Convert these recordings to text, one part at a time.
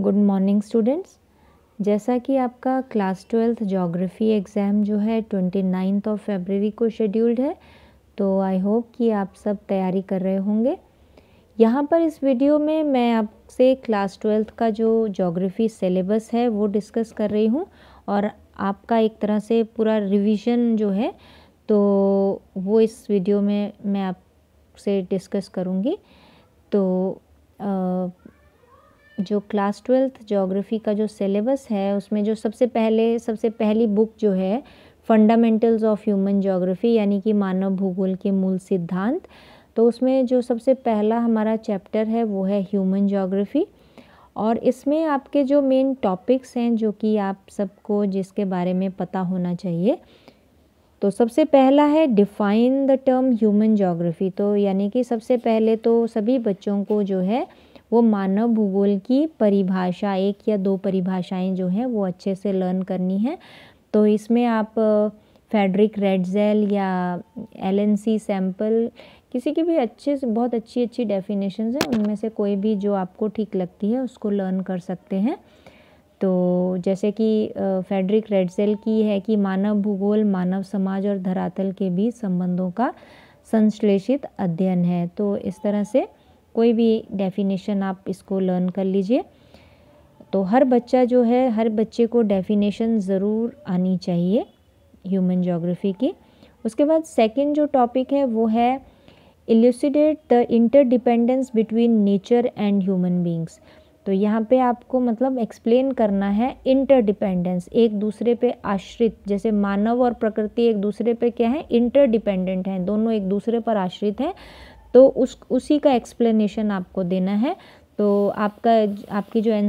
Good morning students जैसा कि आपका क्लास ट्वेल्थ जोग्राफ़ी एग्ज़ाम जो है ट्वेंटी नाइन्थ ऑफ फेबररी को शेड्यूल्ड है तो आई होप कि आप सब तैयारी कर रहे होंगे यहाँ पर इस वीडियो में मैं आपसे क्लास ट्वेल्थ का जो जोग्राफ़ी सिलेबस है वो डिस्कस कर रही हूँ और आपका एक तरह से पूरा रिविज़न जो है तो वो इस वीडियो में मैं आपसे डिस्कस करूँगी तो आ, जो क्लास ट्वेल्थ जोग्राफ़ी का जो सिलेबस है उसमें जो सबसे पहले सबसे पहली बुक जो है फंडामेंटल्स ऑफ ह्यूमन जोग्राफ़ी यानी कि मानव भूगोल के मूल सिद्धांत तो उसमें जो सबसे पहला हमारा चैप्टर है वो है ह्यूमन जोग्राफ़ी और इसमें आपके जो मेन टॉपिक्स हैं जो कि आप सबको जिसके बारे में पता होना चाहिए तो सबसे पहला है define the term human geography तो यानी कि सबसे पहले तो सभी बच्चों को जो है वो मानव भूगोल की परिभाषा एक या दो परिभाषाएं जो हैं वो अच्छे से लर्न करनी है तो इसमें आप फेडरिक रेडजेल या एल सैम्पल किसी की भी अच्छे से बहुत अच्छी अच्छी डेफिनेशन हैं उनमें से कोई भी जो आपको ठीक लगती है उसको लर्न कर सकते हैं तो जैसे कि फेडरिक रेडसेल की है कि मानव भूगोल मानव समाज और धरातल के बीच संबंधों का संश्लेषित अध्ययन है तो इस तरह से कोई भी डेफिनेशन आप इसको लर्न कर लीजिए तो हर बच्चा जो है हर बच्चे को डेफिनेशन ज़रूर आनी चाहिए ह्यूमन जोग्राफी की उसके बाद सेकंड जो टॉपिक है वो है elucidate the interdependence between nature and human beings तो यहाँ पे आपको मतलब एक्सप्लेन करना है इंटरडिपेंडेंस एक दूसरे पे आश्रित जैसे मानव और प्रकृति एक दूसरे पे क्या है इंटरडिपेंडेंट हैं दोनों एक दूसरे पर आश्रित हैं तो उस उसी का एक्सप्लेनेशन आपको देना है तो आपका आपकी जो एन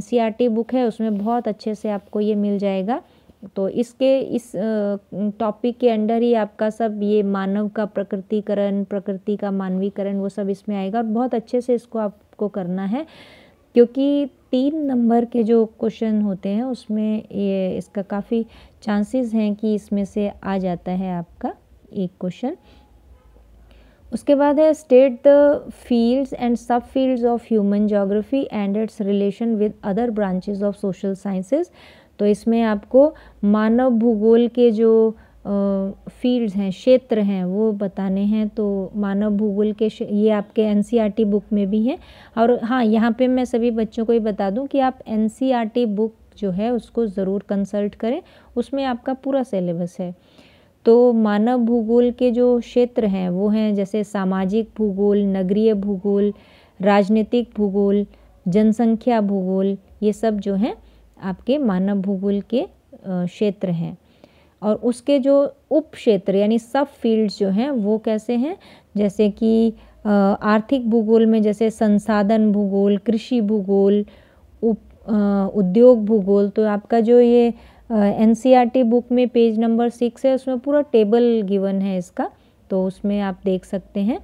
बुक e है उसमें बहुत अच्छे से आपको ये मिल जाएगा तो इसके इस टॉपिक के अंडर ही आपका सब ये मानव का प्रकृतिकरण प्रकृति का मानवीकरण वो सब इसमें आएगा और बहुत अच्छे से इसको आपको करना है क्योंकि तीन नंबर के जो क्वेश्चन होते हैं उसमें ये इसका काफ़ी चांसेस हैं कि इसमें से आ जाता है आपका एक क्वेश्चन उसके बाद है state the fields and sub fields of human geography and its relation with other branches of social sciences तो इसमें आपको मानव भूगोल के जो फील्ड्स हैं क्षेत्र हैं वो बताने हैं तो मानव भूगोल के ये आपके एन बुक e में भी हैं और हाँ यहाँ पे मैं सभी बच्चों को ये बता दूँ कि आप एन बुक e जो है उसको ज़रूर कंसल्ट करें उसमें आपका पूरा सिलेबस है तो मानव भूगोल के जो क्षेत्र हैं वो हैं जैसे सामाजिक भूगोल नगरीय भूगोल राजनीतिक भूगोल जनसंख्या भूगोल ये सब जो हैं आपके मानव भूगोल के क्षेत्र हैं और उसके जो उप क्षेत्र यानी सब फील्ड्स जो हैं वो कैसे हैं जैसे कि आर्थिक भूगोल में जैसे संसाधन भूगोल कृषि भूगोल उप उद्योग भूगोल तो आपका जो ये एन बुक e में पेज नंबर सिक्स है उसमें पूरा टेबल गिवन है इसका तो उसमें आप देख सकते हैं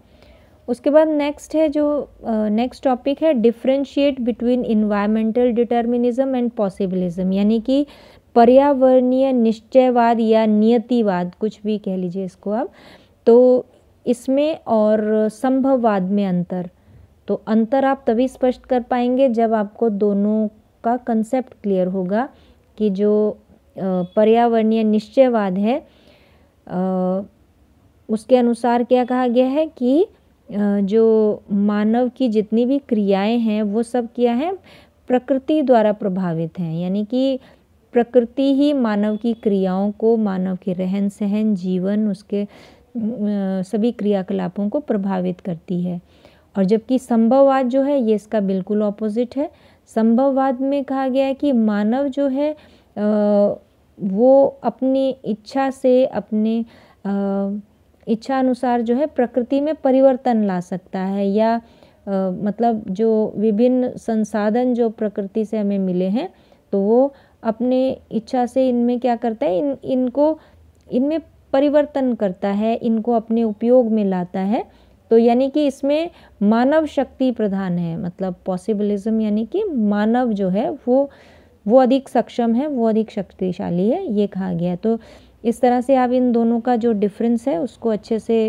उसके बाद नेक्स्ट है जो नेक्स्ट uh, टॉपिक है differentiate between environmental determinism and possibilism यानी कि पर्यावरणीय निश्चयवाद या नियतिवाद कुछ भी कह लीजिए इसको आप तो इसमें और संभववाद में अंतर तो अंतर आप तभी स्पष्ट कर पाएंगे जब आपको दोनों का कंसेप्ट क्लियर होगा कि जो पर्यावरणीय निश्चयवाद है उसके अनुसार क्या कहा गया है कि जो मानव की जितनी भी क्रियाएं हैं वो सब क्या है प्रकृति द्वारा प्रभावित हैं यानी कि प्रकृति ही मानव की क्रियाओं को मानव के रहन सहन जीवन उसके सभी क्रियाकलापों को प्रभावित करती है और जबकि संभववाद जो है ये इसका बिल्कुल ऑपोजिट है संभववाद में कहा गया है कि मानव जो है आ, वो अपनी इच्छा से अपने इच्छा अनुसार जो है प्रकृति में परिवर्तन ला सकता है या मतलब जो विभिन्न संसाधन जो प्रकृति से हमें मिले हैं तो वो अपने इच्छा से इनमें क्या करता है इन इनको इनमें परिवर्तन करता है इनको अपने उपयोग में लाता है तो यानी कि इसमें मानव शक्ति प्रधान है मतलब पॉसिबलिज्म यानी कि मानव जो है वो वो अधिक सक्षम है वो अधिक शक्तिशाली है ये कहा गया तो इस तरह से आप इन दोनों का जो डिफरेंस है उसको अच्छे से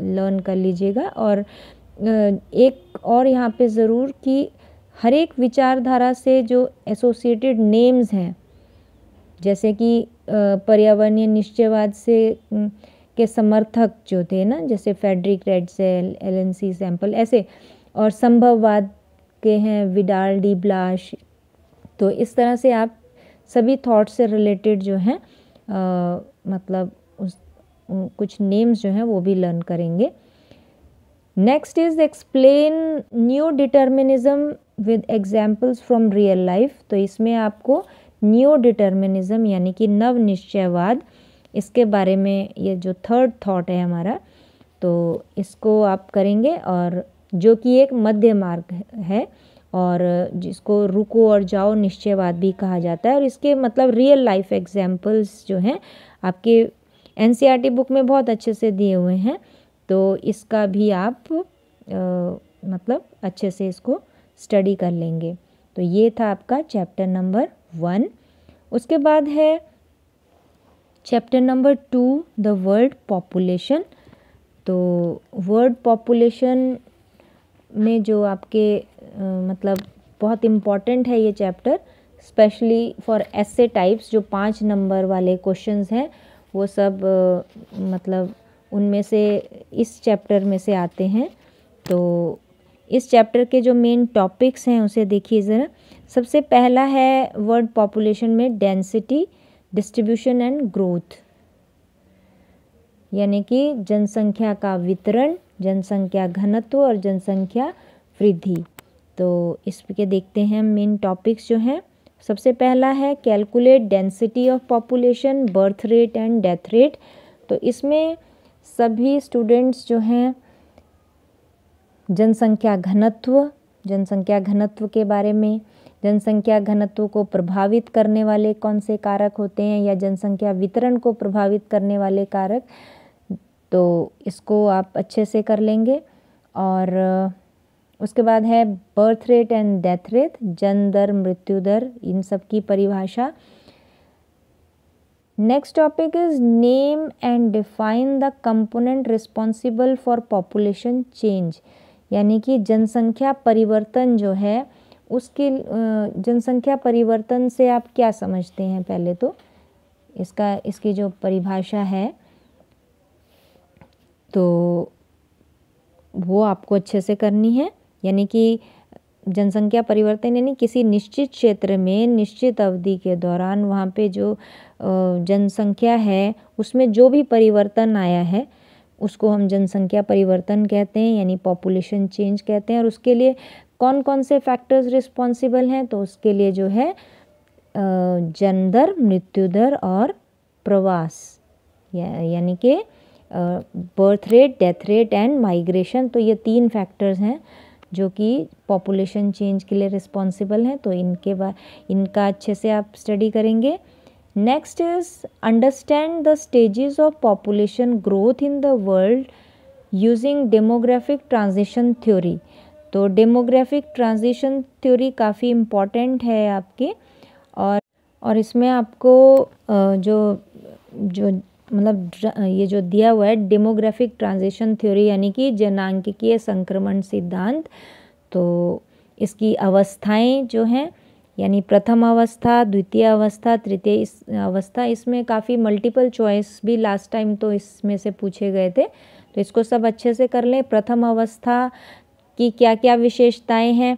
लर्न कर लीजिएगा और एक और यहाँ पे ज़रूर कि हर एक विचारधारा से जो एसोसिएटेड नेम्स हैं जैसे कि पर्यावरणीय निश्चयवाद से के समर्थक जो थे ना जैसे Friedrich Ratzel Ellen C Semple ऐसे और संभववाद के हैं विडाल डी ब्लाश तो इस तरह से आप सभी थाट्स से रिलेटेड जो हैं मतलब उस कुछ नेम्स जो हैं वो भी लर्न करेंगे next is explain new determinism with examples from real life तो इसमें आपको न्यू डिटर्मिनिज्म यानी कि नव निश्चयवाद इसके बारे में ये जो थर्ड थॉट है हमारा तो इसको आप करेंगे और जो कि एक मध्य मार्ग है और जिसको रुको और जाओ निश्चयवाद भी कहा जाता है और इसके मतलब रियल लाइफ एग्जाम्पल्स जो हैं आपके एन बुक e में बहुत अच्छे से दिए हुए हैं तो इसका भी आप आ, मतलब अच्छे से इसको स्टडी कर लेंगे तो ये था आपका चैप्टर नंबर वन उसके बाद है chapter number two the world population तो वर्ल्ड पॉपुलेशन में जो आपके मतलब बहुत इम्पॉर्टेंट है ये चैप्टर स्पेशली फॉर ऐसे टाइप्स जो पाँच नंबर वाले क्वेश्चंस हैं वो सब uh, मतलब उनमें से इस चैप्टर में से आते हैं तो इस चैप्टर के जो मेन टॉपिक्स हैं उसे देखिए ज़रा सबसे पहला है वर्ल्ड पॉपुलेशन में डेंसिटी डिस्ट्रीब्यूशन एंड ग्रोथ यानी कि जनसंख्या का वितरण जनसंख्या घनत्व और जनसंख्या वृद्धि तो इसके देखते हैं मेन टॉपिक्स जो हैं सबसे पहला है calculate density of population birth rate and death rate तो इसमें सभी स्टूडेंट्स जो हैं जनसंख्या घनत्व जनसंख्या घनत्व के बारे में जनसंख्या घनत्व को प्रभावित करने वाले कौन से कारक होते हैं या जनसंख्या वितरण को प्रभावित करने वाले कारक तो इसको आप अच्छे से कर लेंगे और उसके बाद है birth rate and death rate जन दर मृत्यु दर इन सब की परिभाषा next topic is name and define the component responsible for population change यानी कि जनसंख्या परिवर्तन जो है उसके जनसंख्या परिवर्तन से आप क्या समझते हैं पहले तो इसका इसकी जो परिभाषा है तो वो आपको अच्छे से करनी है यानी कि जनसंख्या परिवर्तन यानी किसी निश्चित क्षेत्र में निश्चित अवधि के दौरान वहाँ पे जो जनसंख्या है उसमें जो भी परिवर्तन आया है उसको हम जनसंख्या परिवर्तन कहते हैं यानी पॉपुलेशन चेंज कहते हैं और उसके लिए कौन कौन से फैक्टर्स रिस्पॉन्सिबल हैं तो उसके लिए जो है जन्म दर मृत्यु दर और प्रवास या, यानी कि birth rate death rate and migration तो ये तीन फैक्टर्स हैं जो कि पॉपुलेशन चेंज के लिए रिस्पॉन्सिबल हैं तो इनके बाद इनका अच्छे से आप स्टडी करेंगे next is understand the stages of population growth in the world using demographic transition theory तो डेमोग्राफिक ट्रांजिशन थ्योरी काफ़ी इम्पॉर्टेंट है आपके और और इसमें आपको जो जो मतलब ये जो दिया हुआ है डेमोग्राफिक ट्रांजिशन थ्योरी यानी कि जनांकिकीय संक्रमण सिद्धांत तो इसकी अवस्थाएं जो हैं यानी प्रथम अवस्था द्वितीय अवस्था तृतीय इस अवस्था इसमें काफ़ी मल्टीपल चॉइस भी लास्ट टाइम तो इसमें से पूछे गए थे तो इसको सब अच्छे से कर लें प्रथम अवस्था की क्या क्या विशेषताएं हैं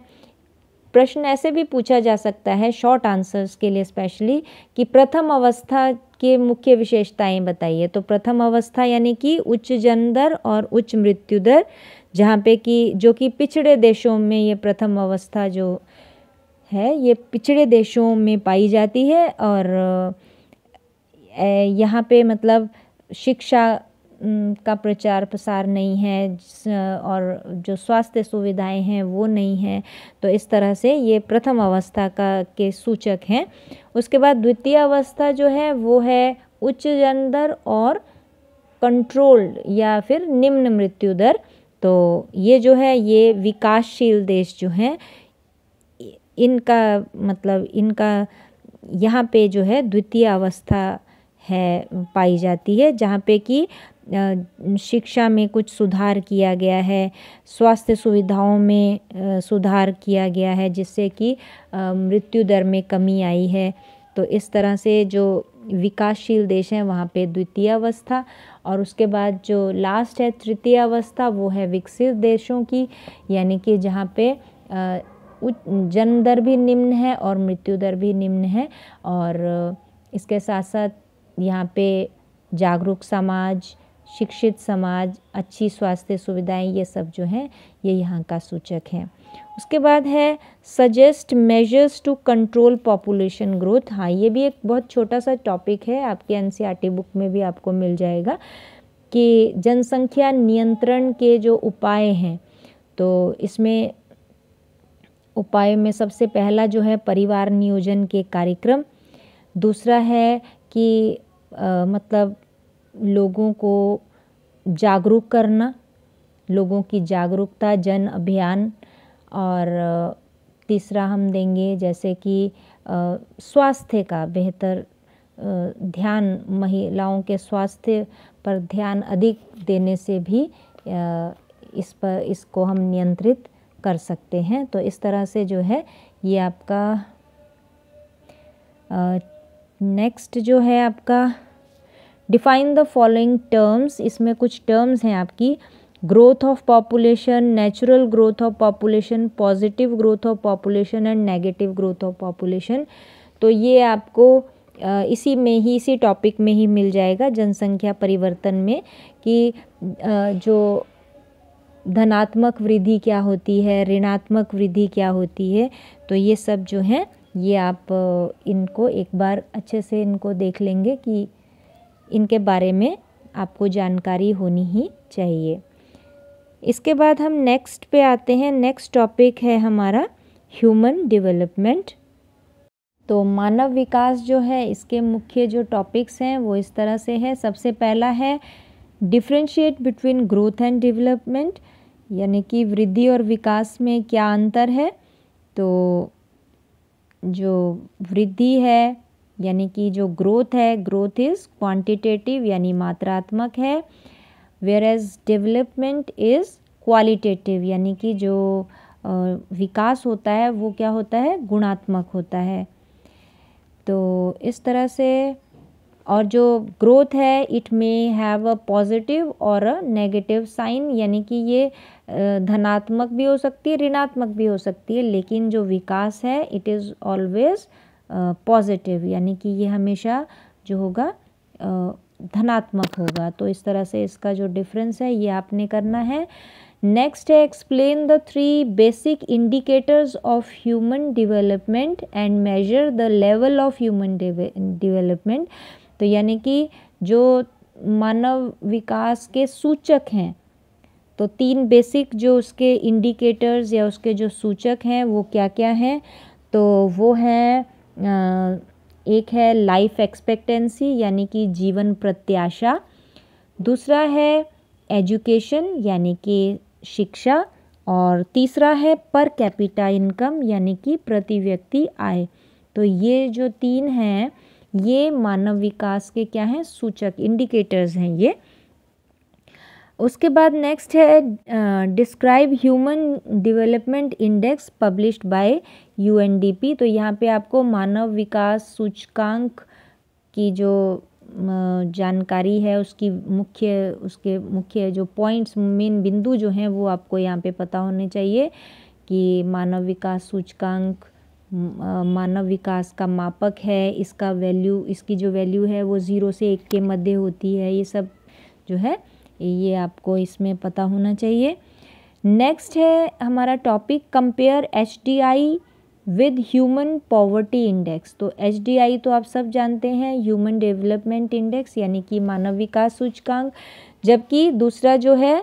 प्रश्न ऐसे भी पूछा जा सकता है शॉर्ट आंसर्स के लिए स्पेशली कि प्रथम अवस्था इसके मुख्य विशेषताएं बताइए तो प्रथम अवस्था यानी कि उच्च जन्म दर और उच्च मृत्यु दर जहाँ पे कि जो कि पिछड़े देशों में ये प्रथम अवस्था जो है ये पिछड़े देशों में पाई जाती है और यहाँ पे मतलब शिक्षा का प्रचार प्रसार नहीं है और जो स्वास्थ्य सुविधाएं हैं वो नहीं हैं तो इस तरह से ये प्रथम अवस्था का के सूचक हैं उसके बाद द्वितीय अवस्था जो है वो है उच्च जनदर और कंट्रोल्ड या फिर निम्न मृत्यु दर तो ये जो है ये विकासशील देश जो हैं इनका मतलब इनका यहाँ पे जो है द्वितीय अवस्था है पाई जाती है जहाँ पे कि शिक्षा में कुछ सुधार किया गया है स्वास्थ्य सुविधाओं में सुधार किया गया है जिससे कि मृत्यु दर में कमी आई है तो इस तरह से जो विकासशील देश हैं वहाँ पे द्वितीय अवस्था और उसके बाद जो लास्ट है तृतीय अवस्था वो है विकसित देशों की यानी कि जहाँ पे जन्म दर भी निम्न है और मृत्यु दर भी निम्न है और इसके साथ साथ यहाँ पे जागरूक समाज शिक्षित समाज अच्छी स्वास्थ्य सुविधाएं ये सब जो हैं ये यहाँ का सूचक है उसके बाद है suggest measures to control population growth हाँ ये भी एक बहुत छोटा सा टॉपिक है आपके एन बुक e में भी आपको मिल जाएगा कि जनसंख्या नियंत्रण के जो उपाय हैं तो इसमें उपाय में सबसे पहला जो है परिवार नियोजन के कार्यक्रम दूसरा है कि आ, मतलब लोगों को जागरूक करना लोगों की जागरूकता जन अभियान और तीसरा हम देंगे जैसे कि स्वास्थ्य का बेहतर ध्यान महिलाओं के स्वास्थ्य पर ध्यान अधिक देने से भी इस पर इसको हम नियंत्रित कर सकते हैं तो इस तरह से जो है ये आपका नेक्स्ट जो है आपका डिफाइन द फॉलोइंग टर्म्स इसमें कुछ टर्म्स हैं आपकी growth of population natural growth of population positive growth of population and negative growth of population तो ये आपको इसी में ही इसी टॉपिक में ही मिल जाएगा जनसंख्या परिवर्तन में कि जो धनात्मक वृद्धि क्या होती है ऋणात्मक वृद्धि क्या होती है तो ये सब जो हैं ये आप इनको एक बार अच्छे से इनको देख लेंगे कि इनके बारे में आपको जानकारी होनी ही चाहिए इसके बाद हम नेक्स्ट पे आते हैं नेक्स्ट टॉपिक है हमारा ह्यूमन डेवलपमेंट तो मानव विकास जो है इसके मुख्य जो टॉपिक्स हैं वो इस तरह से है सबसे पहला है differentiate between growth and development यानी कि वृद्धि और विकास में क्या अंतर है तो जो वृद्धि है यानी कि जो ग्रोथ है ग्रोथ इज़ क्वांटिटेटिव यानी मात्रात्मक है whereas development is qualitative यानी कि जो विकास होता है वो क्या होता है गुणात्मक होता है तो इस तरह से और जो ग्रोथ है it may have a positive और अ नेगेटिव साइन यानी कि ये धनात्मक भी हो सकती है ऋणात्मक भी हो सकती है लेकिन जो विकास है इट इज़ ऑलवेज पॉजिटिव यानी कि ये हमेशा जो होगा धनात्मक होगा तो इस तरह से इसका जो डिफरेंस है ये आपने करना है नेक्स्ट है explain the three basic indicators of human development and measure the level of human development तो यानी कि जो मानव विकास के सूचक हैं तो तीन बेसिक जो उसके इंडिकेटर्स या उसके जो सूचक हैं वो क्या क्या हैं तो वो हैं एक है लाइफ एक्सपेक्टेंसी यानी कि जीवन प्रत्याशा दूसरा है एजुकेशन यानी कि शिक्षा और तीसरा है पर कैपिटा इनकम यानी कि प्रति व्यक्ति आय तो ये जो तीन हैं ये मानव विकास के क्या हैं सूचक इंडिकेटर्स हैं ये उसके बाद नेक्स्ट है describe human development index published by U तो यहाँ पे आपको मानव विकास सूचकांक की जो जानकारी है उसकी मुख्य उसके मुख्य जो पॉइंट्स मेन बिंदु जो हैं वो आपको यहाँ पे पता होने चाहिए कि मानव विकास सूचकांक मानव विकास का मापक है इसका वैल्यू इसकी जो वैल्यू है वो ज़ीरो से एक के मध्य होती है ये सब जो है ये आपको इसमें पता होना चाहिए नेक्स्ट है हमारा topic compare H D I with human poverty index तो एच तो आप सब जानते हैं ह्यूमन डेवलपमेंट इंडेक्स यानी कि मानव विकास सूचकांक जबकि दूसरा जो है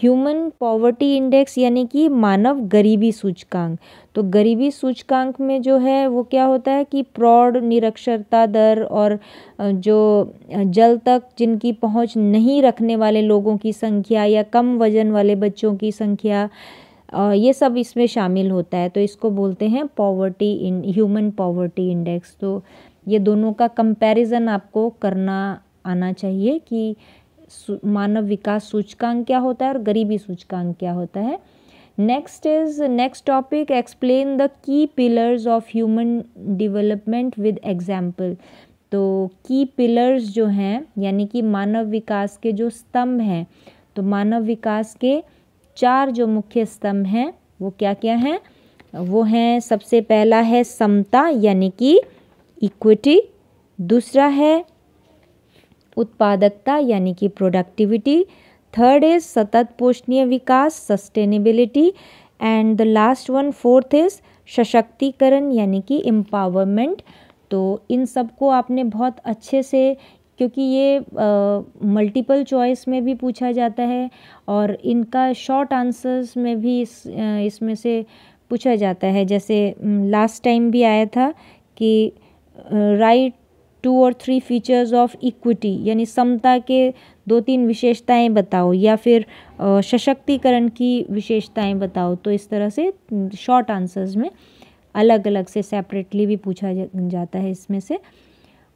ह्यूमन पॉवर्टी इंडेक्स यानी कि मानव गरीबी सूचकांक तो गरीबी सूचकांक में जो है वो क्या होता है कि प्रौढ़ निरक्षरता दर और जो जल तक जिनकी पहुंच नहीं रखने वाले लोगों की संख्या या कम वजन वाले बच्चों की संख्या ये सब इसमें शामिल होता है तो इसको बोलते हैं poverty in human poverty index तो ये दोनों का कंपैरिजन आपको करना आना चाहिए कि मानव विकास सूचकांक क्या होता है और गरीबी सूचकांक क्या होता है next is next topic explain the की pillars of human development with example तो की पिलर्स जो हैं यानी कि मानव विकास के जो स्तंभ हैं तो मानव विकास के चार जो मुख्य स्तंभ हैं वो क्या क्या हैं वो हैं सबसे पहला है समता यानी कि इक्विटी दूसरा है उत्पादकता यानी कि प्रोडक्टिविटी थर्ड इज सतत पोषणीय विकास sustainability and the last one fourth is सशक्तिकरण यानी कि एम्पावरमेंट तो इन सबको आपने बहुत अच्छे से क्योंकि ये मल्टीपल चॉइस में भी पूछा जाता है और इनका शॉर्ट आंसर्स में भी इस इसमें से पूछा जाता है जैसे लास्ट टाइम भी आया था कि राइट टू और थ्री फीचर्स ऑफ इक्विटी यानी समता के दो तीन विशेषताएं बताओ या फिर सशक्तिकरण की विशेषताएं बताओ तो इस तरह से शॉर्ट आंसर्स में अलग अलग से सेपरेटली भी पूछा जाता है इसमें से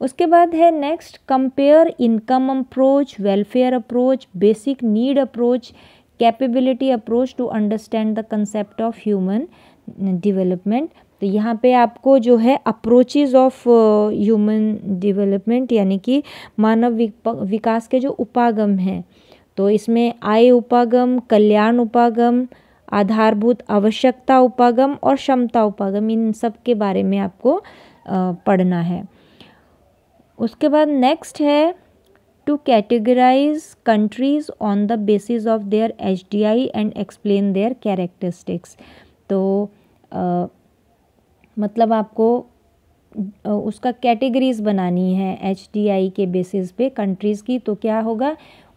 उसके बाद है next compare income approach welfare approach basic need approach capability approach to understand the concept of human development तो यहाँ पे आपको जो है अप्रोचेज ऑफ ह्यूमन डेवलपमेंट यानी कि मानव विकास के जो उपागम हैं तो इसमें आय उपागम कल्याण उपागम आधारभूत आवश्यकता उपागम और क्षमता उपागम इन सब के बारे में आपको uh, पढ़ना है उसके बाद नेक्स्ट है to categorise countries on the basis of their H D I and explain their characteristics तो आ, मतलब आपको उसका कैटेगरीज बनानी है एच डी आई के बेसिस पे कंट्रीज़ की तो क्या होगा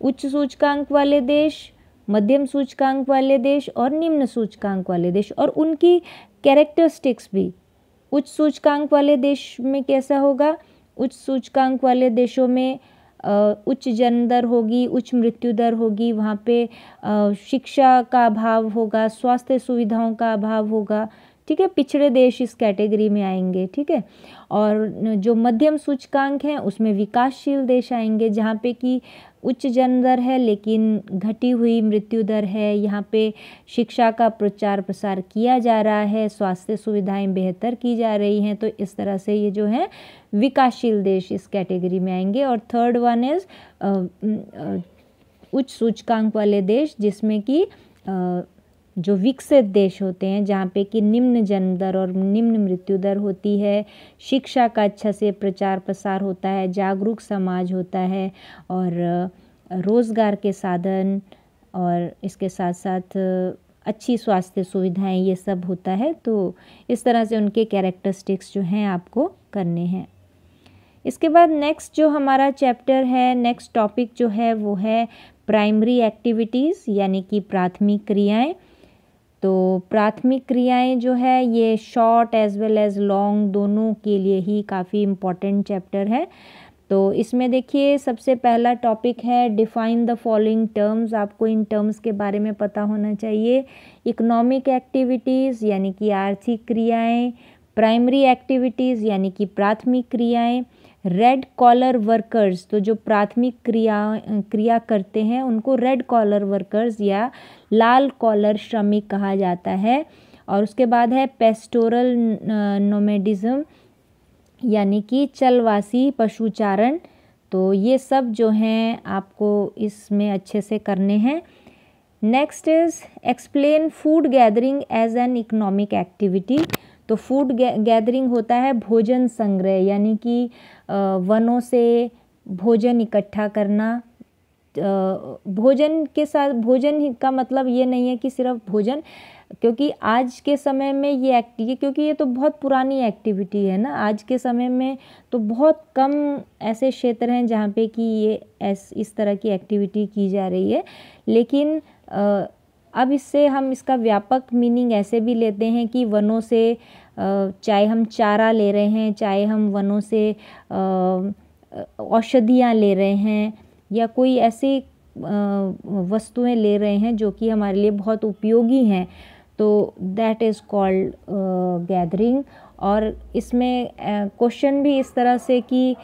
उच्च सूचकांक वाले देश मध्यम सूचकांक वाले देश और निम्न सूचकांक वाले देश और उनकी कैरेक्टरिस्टिक्स भी उच्च सूचकांक वाले देश में कैसा होगा उच्च सूचकांक वाले देशों में उच्च जन्म दर होगी उच्च मृत्यु दर होगी वहाँ पे शिक्षा का अभाव होगा स्वास्थ्य सुविधाओं का अभाव होगा ठीक है पिछड़े देश इस कैटेगरी में आएंगे ठीक है और जो मध्यम सूचकांक हैं उसमें विकासशील देश आएंगे जहाँ पे कि उच्च जन्म दर है लेकिन घटी हुई मृत्यु दर है यहाँ पे शिक्षा का प्रचार प्रसार किया जा रहा है स्वास्थ्य सुविधाएं बेहतर की जा रही हैं तो इस तरह से ये जो है विकासशील देश इस कैटेगरी में आएंगे और थर्ड वन इज़ उच्च सूचकांक वाले देश जिसमें कि जो विकसित देश होते हैं जहाँ पे कि निम्न जन्म दर और निम्न मृत्यु दर होती है शिक्षा का अच्छा से प्रचार प्रसार होता है जागरूक समाज होता है और रोज़गार के साधन और इसके साथ साथ अच्छी स्वास्थ्य सुविधाएं ये सब होता है तो इस तरह से उनके कैरेक्टरिस्टिक्स जो हैं आपको करने हैं इसके बाद नेक्स्ट जो हमारा चैप्टर है नेक्स्ट टॉपिक जो है वो है प्राइमरी एक्टिविटीज़ यानी कि प्राथमिक क्रियाएं तो प्राथमिक क्रियाएं जो है ये short as well as long दोनों के लिए ही काफ़ी इम्पॉर्टेंट चैप्टर है तो इसमें देखिए सबसे पहला टॉपिक है डिफाइन द फॉलोइंग टर्म्स आपको इन टर्म्स के बारे में पता होना चाहिए इकोनॉमिक एक्टिविटीज़ यानी कि आर्थिक क्रियाएं प्राइमरी एक्टिविटीज़ यानी कि प्राथमिक क्रियाएं रेड कॉलर वर्कर्स तो जो प्राथमिक क्रिया क्रिया करते हैं उनको रेड कॉलर वर्कर्स या लाल कॉलर श्रमिक कहा जाता है और उसके बाद है पेस्टोरल नोमेडिज़म यानी कि चलवासी पशुचारण तो ये सब जो हैं आपको इसमें अच्छे से करने हैं next is explain food gathering as an economic activity तो फूड गैदरिंग होता है भोजन संग्रह यानी कि वनों से भोजन इकट्ठा करना भोजन के साथ भोजन का मतलब ये नहीं है कि सिर्फ भोजन क्योंकि आज के समय में ये एक्टिव क्योंकि ये तो बहुत पुरानी एक्टिविटी है ना आज के समय में तो बहुत कम ऐसे क्षेत्र हैं जहाँ पे कि ये इस तरह की एक्टिविटी की जा रही है लेकिन अब इससे हम इसका व्यापक मीनिंग ऐसे भी लेते हैं कि वनों से चाहे हम चारा ले रहे हैं चाहे हम वनों से औषधियाँ ले रहे हैं या कोई ऐसी वस्तुएं ले रहे हैं जो कि हमारे लिए बहुत उपयोगी हैं तो दैट इज़ कॉल्ड गैदरिंग और इसमें क्वेश्चन भी इस तरह से कि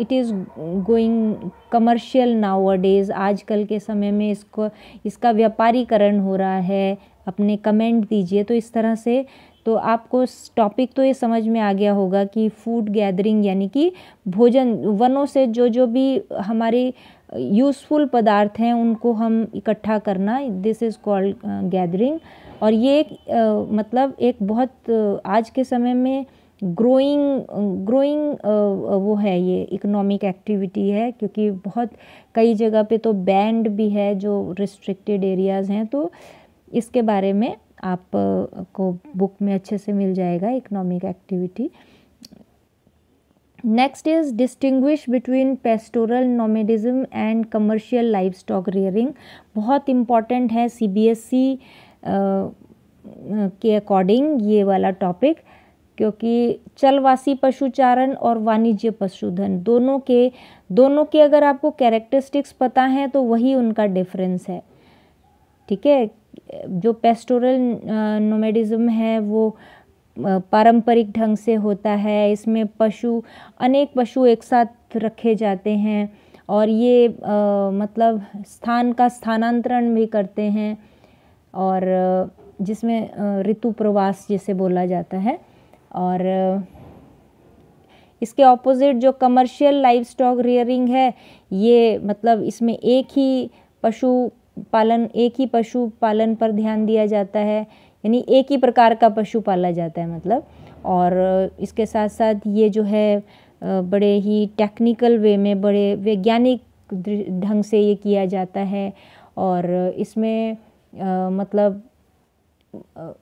it is going commercial nowadays आजकल के समय में इसको इसका व्यापारीकरण हो रहा है अपने कमेंट दीजिए तो इस तरह से तो आपको टॉपिक तो ये समझ में आ गया होगा कि फूड गैदरिंग यानी कि भोजन वनों से जो जो भी हमारे यूज़फुल पदार्थ हैं उनको हम इकट्ठा करना दिस इज़ कॉल्ड गैदरिंग और ये एक uh, मतलब एक बहुत uh, आज के समय में ग्रोइंग ग्रोइंग वो है ये इकोनॉमिक एक्टिविटी है क्योंकि बहुत कई जगह पे तो बैंड भी है जो रिस्ट्रिक्टेड एरियाज़ हैं तो इसके बारे में आप को बुक में अच्छे से मिल जाएगा economic activity next is distinguish between pastoral nomadism and commercial livestock rearing बहुत इम्पॉर्टेंट है सी बी एस ई के अकॉर्डिंग ये वाला टॉपिक क्योंकि चलवासी पशुचारण और वाणिज्य पशुधन दोनों के दोनों के अगर आपको कैरेक्टरिस्टिक्स पता हैं तो वही उनका डिफरेंस है ठीक है जो पेस्टोरल नोमेडिज़म है वो पारंपरिक ढंग से होता है इसमें पशु अनेक पशु एक साथ रखे जाते हैं और ये आ, मतलब स्थान का स्थानांतरण भी करते हैं और जिसमें ऋतु प्रवास जिसे बोला जाता है और इसके ऑपोजिट जो कमर्शियल लाइव स्टॉक रियरिंग है ये मतलब इसमें एक ही पशु पालन एक ही पशु पालन पर ध्यान दिया जाता है यानी एक ही प्रकार का पशु पाला जाता है मतलब और इसके साथ साथ ये जो है बड़े ही टेक्निकल वे में बड़े वैज्ञानिक ढंग से ये किया जाता है और इसमें आ, मतलब आ,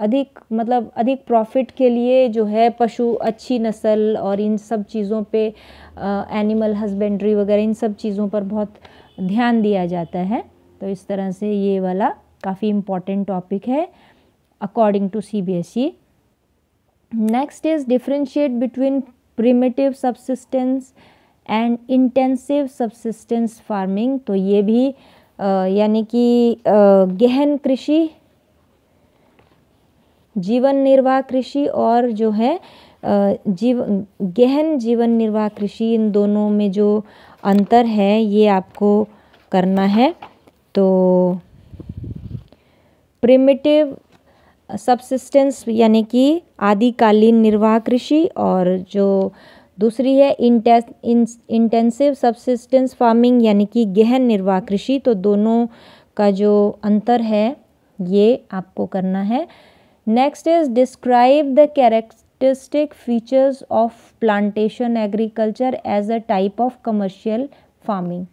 अधिक मतलब अधिक प्रॉफिट के लिए जो है पशु अच्छी नस्ल और इन सब चीज़ों पे एनिमल हस्बेंड्री वगैरह इन सब चीज़ों पर बहुत ध्यान दिया जाता है तो इस तरह से ये वाला काफ़ी इम्पॉर्टेंट टॉपिक है according to C B S E next is differentiate between primitive subsistence and intensive subsistence farming तो ये भी यानी कि गहन कृषि जीवन निर्वाह कृषि और जो है जीव गहन जीवन निर्वाह कृषि इन दोनों में जो अंतर है ये आपको करना है तो प्रिमिटिव सबसिस्टेंस यानी कि आदिकालीन निर्वाह कृषि और जो दूसरी है इंटेंसिव सबसिस्टेंस फार्मिंग यानी कि गहन निर्वाह कृषि तो दोनों का जो अंतर है ये आपको करना है next is describe the characteristic features of plantation agriculture as a type of commercial farming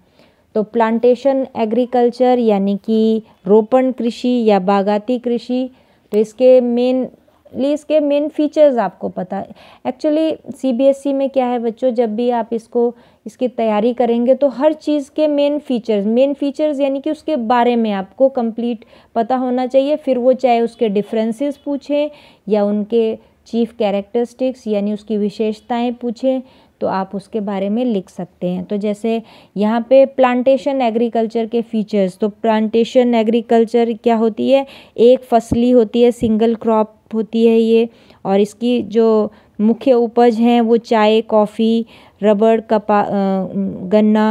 तो प्लांटेशन एग्रीकल्चर यानी कि रोपण कृषि या बागाती कृषि तो इसके मेन ली इसके मेन फीचर्स आपको पता एक्चुअली सीबीएसई e में क्या है बच्चों जब भी आप इसको इसकी तैयारी करेंगे तो हर चीज़ के मेन फीचर्स मेन फीचर्स यानी कि उसके बारे में आपको कंप्लीट पता होना चाहिए फिर वो चाहे उसके डिफरेंसेस पूछें या उनके चीफ कैरेक्टरिस्टिक्स यानी उसकी विशेषताएं पूछें तो आप उसके बारे में लिख सकते हैं तो जैसे यहाँ पे प्लांटेशन एग्रीकल्चर के फीचर्स तो प्लांटेशन एग्रीकल्चर क्या होती है एक फसली होती है सिंगल क्रॉप होती है ये और इसकी जो मुख्य उपज हैं वो चाय कॉफ़ी रबड़ कपा गन्ना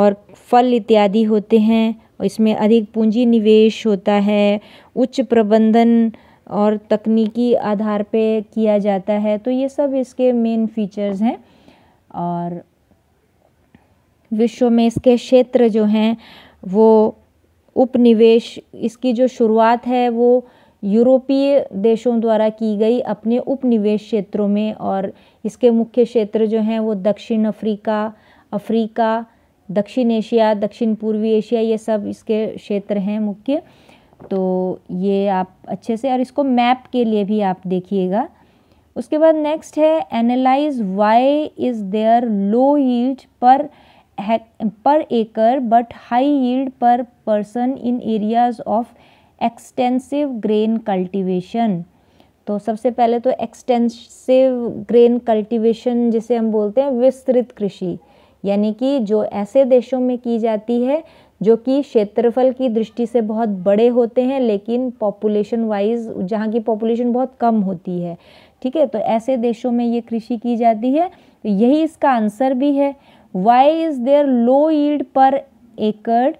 और फल इत्यादि होते हैं इसमें अधिक पूंजी निवेश होता है उच्च प्रबंधन और तकनीकी आधार पे किया जाता है तो ये सब इसके मेन फीचर्स हैं और विश्व में इसके क्षेत्र जो हैं वो उपनिवेश इसकी जो शुरुआत है वो यूरोपीय देशों द्वारा की गई अपने उपनिवेश क्षेत्रों में और इसके मुख्य क्षेत्र जो हैं वो दक्षिण अफ्रीका अफ्रीका दक्षिण एशिया दक्षिण पूर्वी एशिया ये सब इसके क्षेत्र हैं मुख्य तो ये आप अच्छे से और इसको मैप के लिए भी आप देखिएगा उसके बाद नेक्स्ट है analyse why is there low yield per per acre but high yield per person in areas of extensive grain cultivation तो सबसे पहले तो एक्सटेंसिव ग्रेन कल्टीवेशन जिसे हम बोलते हैं विस्तृत कृषि यानी कि जो ऐसे देशों में की जाती है जो कि क्षेत्रफल की दृष्टि से बहुत बड़े होते हैं लेकिन पॉपुलेशन वाइज जहाँ की पॉपुलेशन बहुत कम होती है ठीक है तो ऐसे देशों में ये कृषि की जाती है तो यही इसका आंसर भी है why is there low yield per acre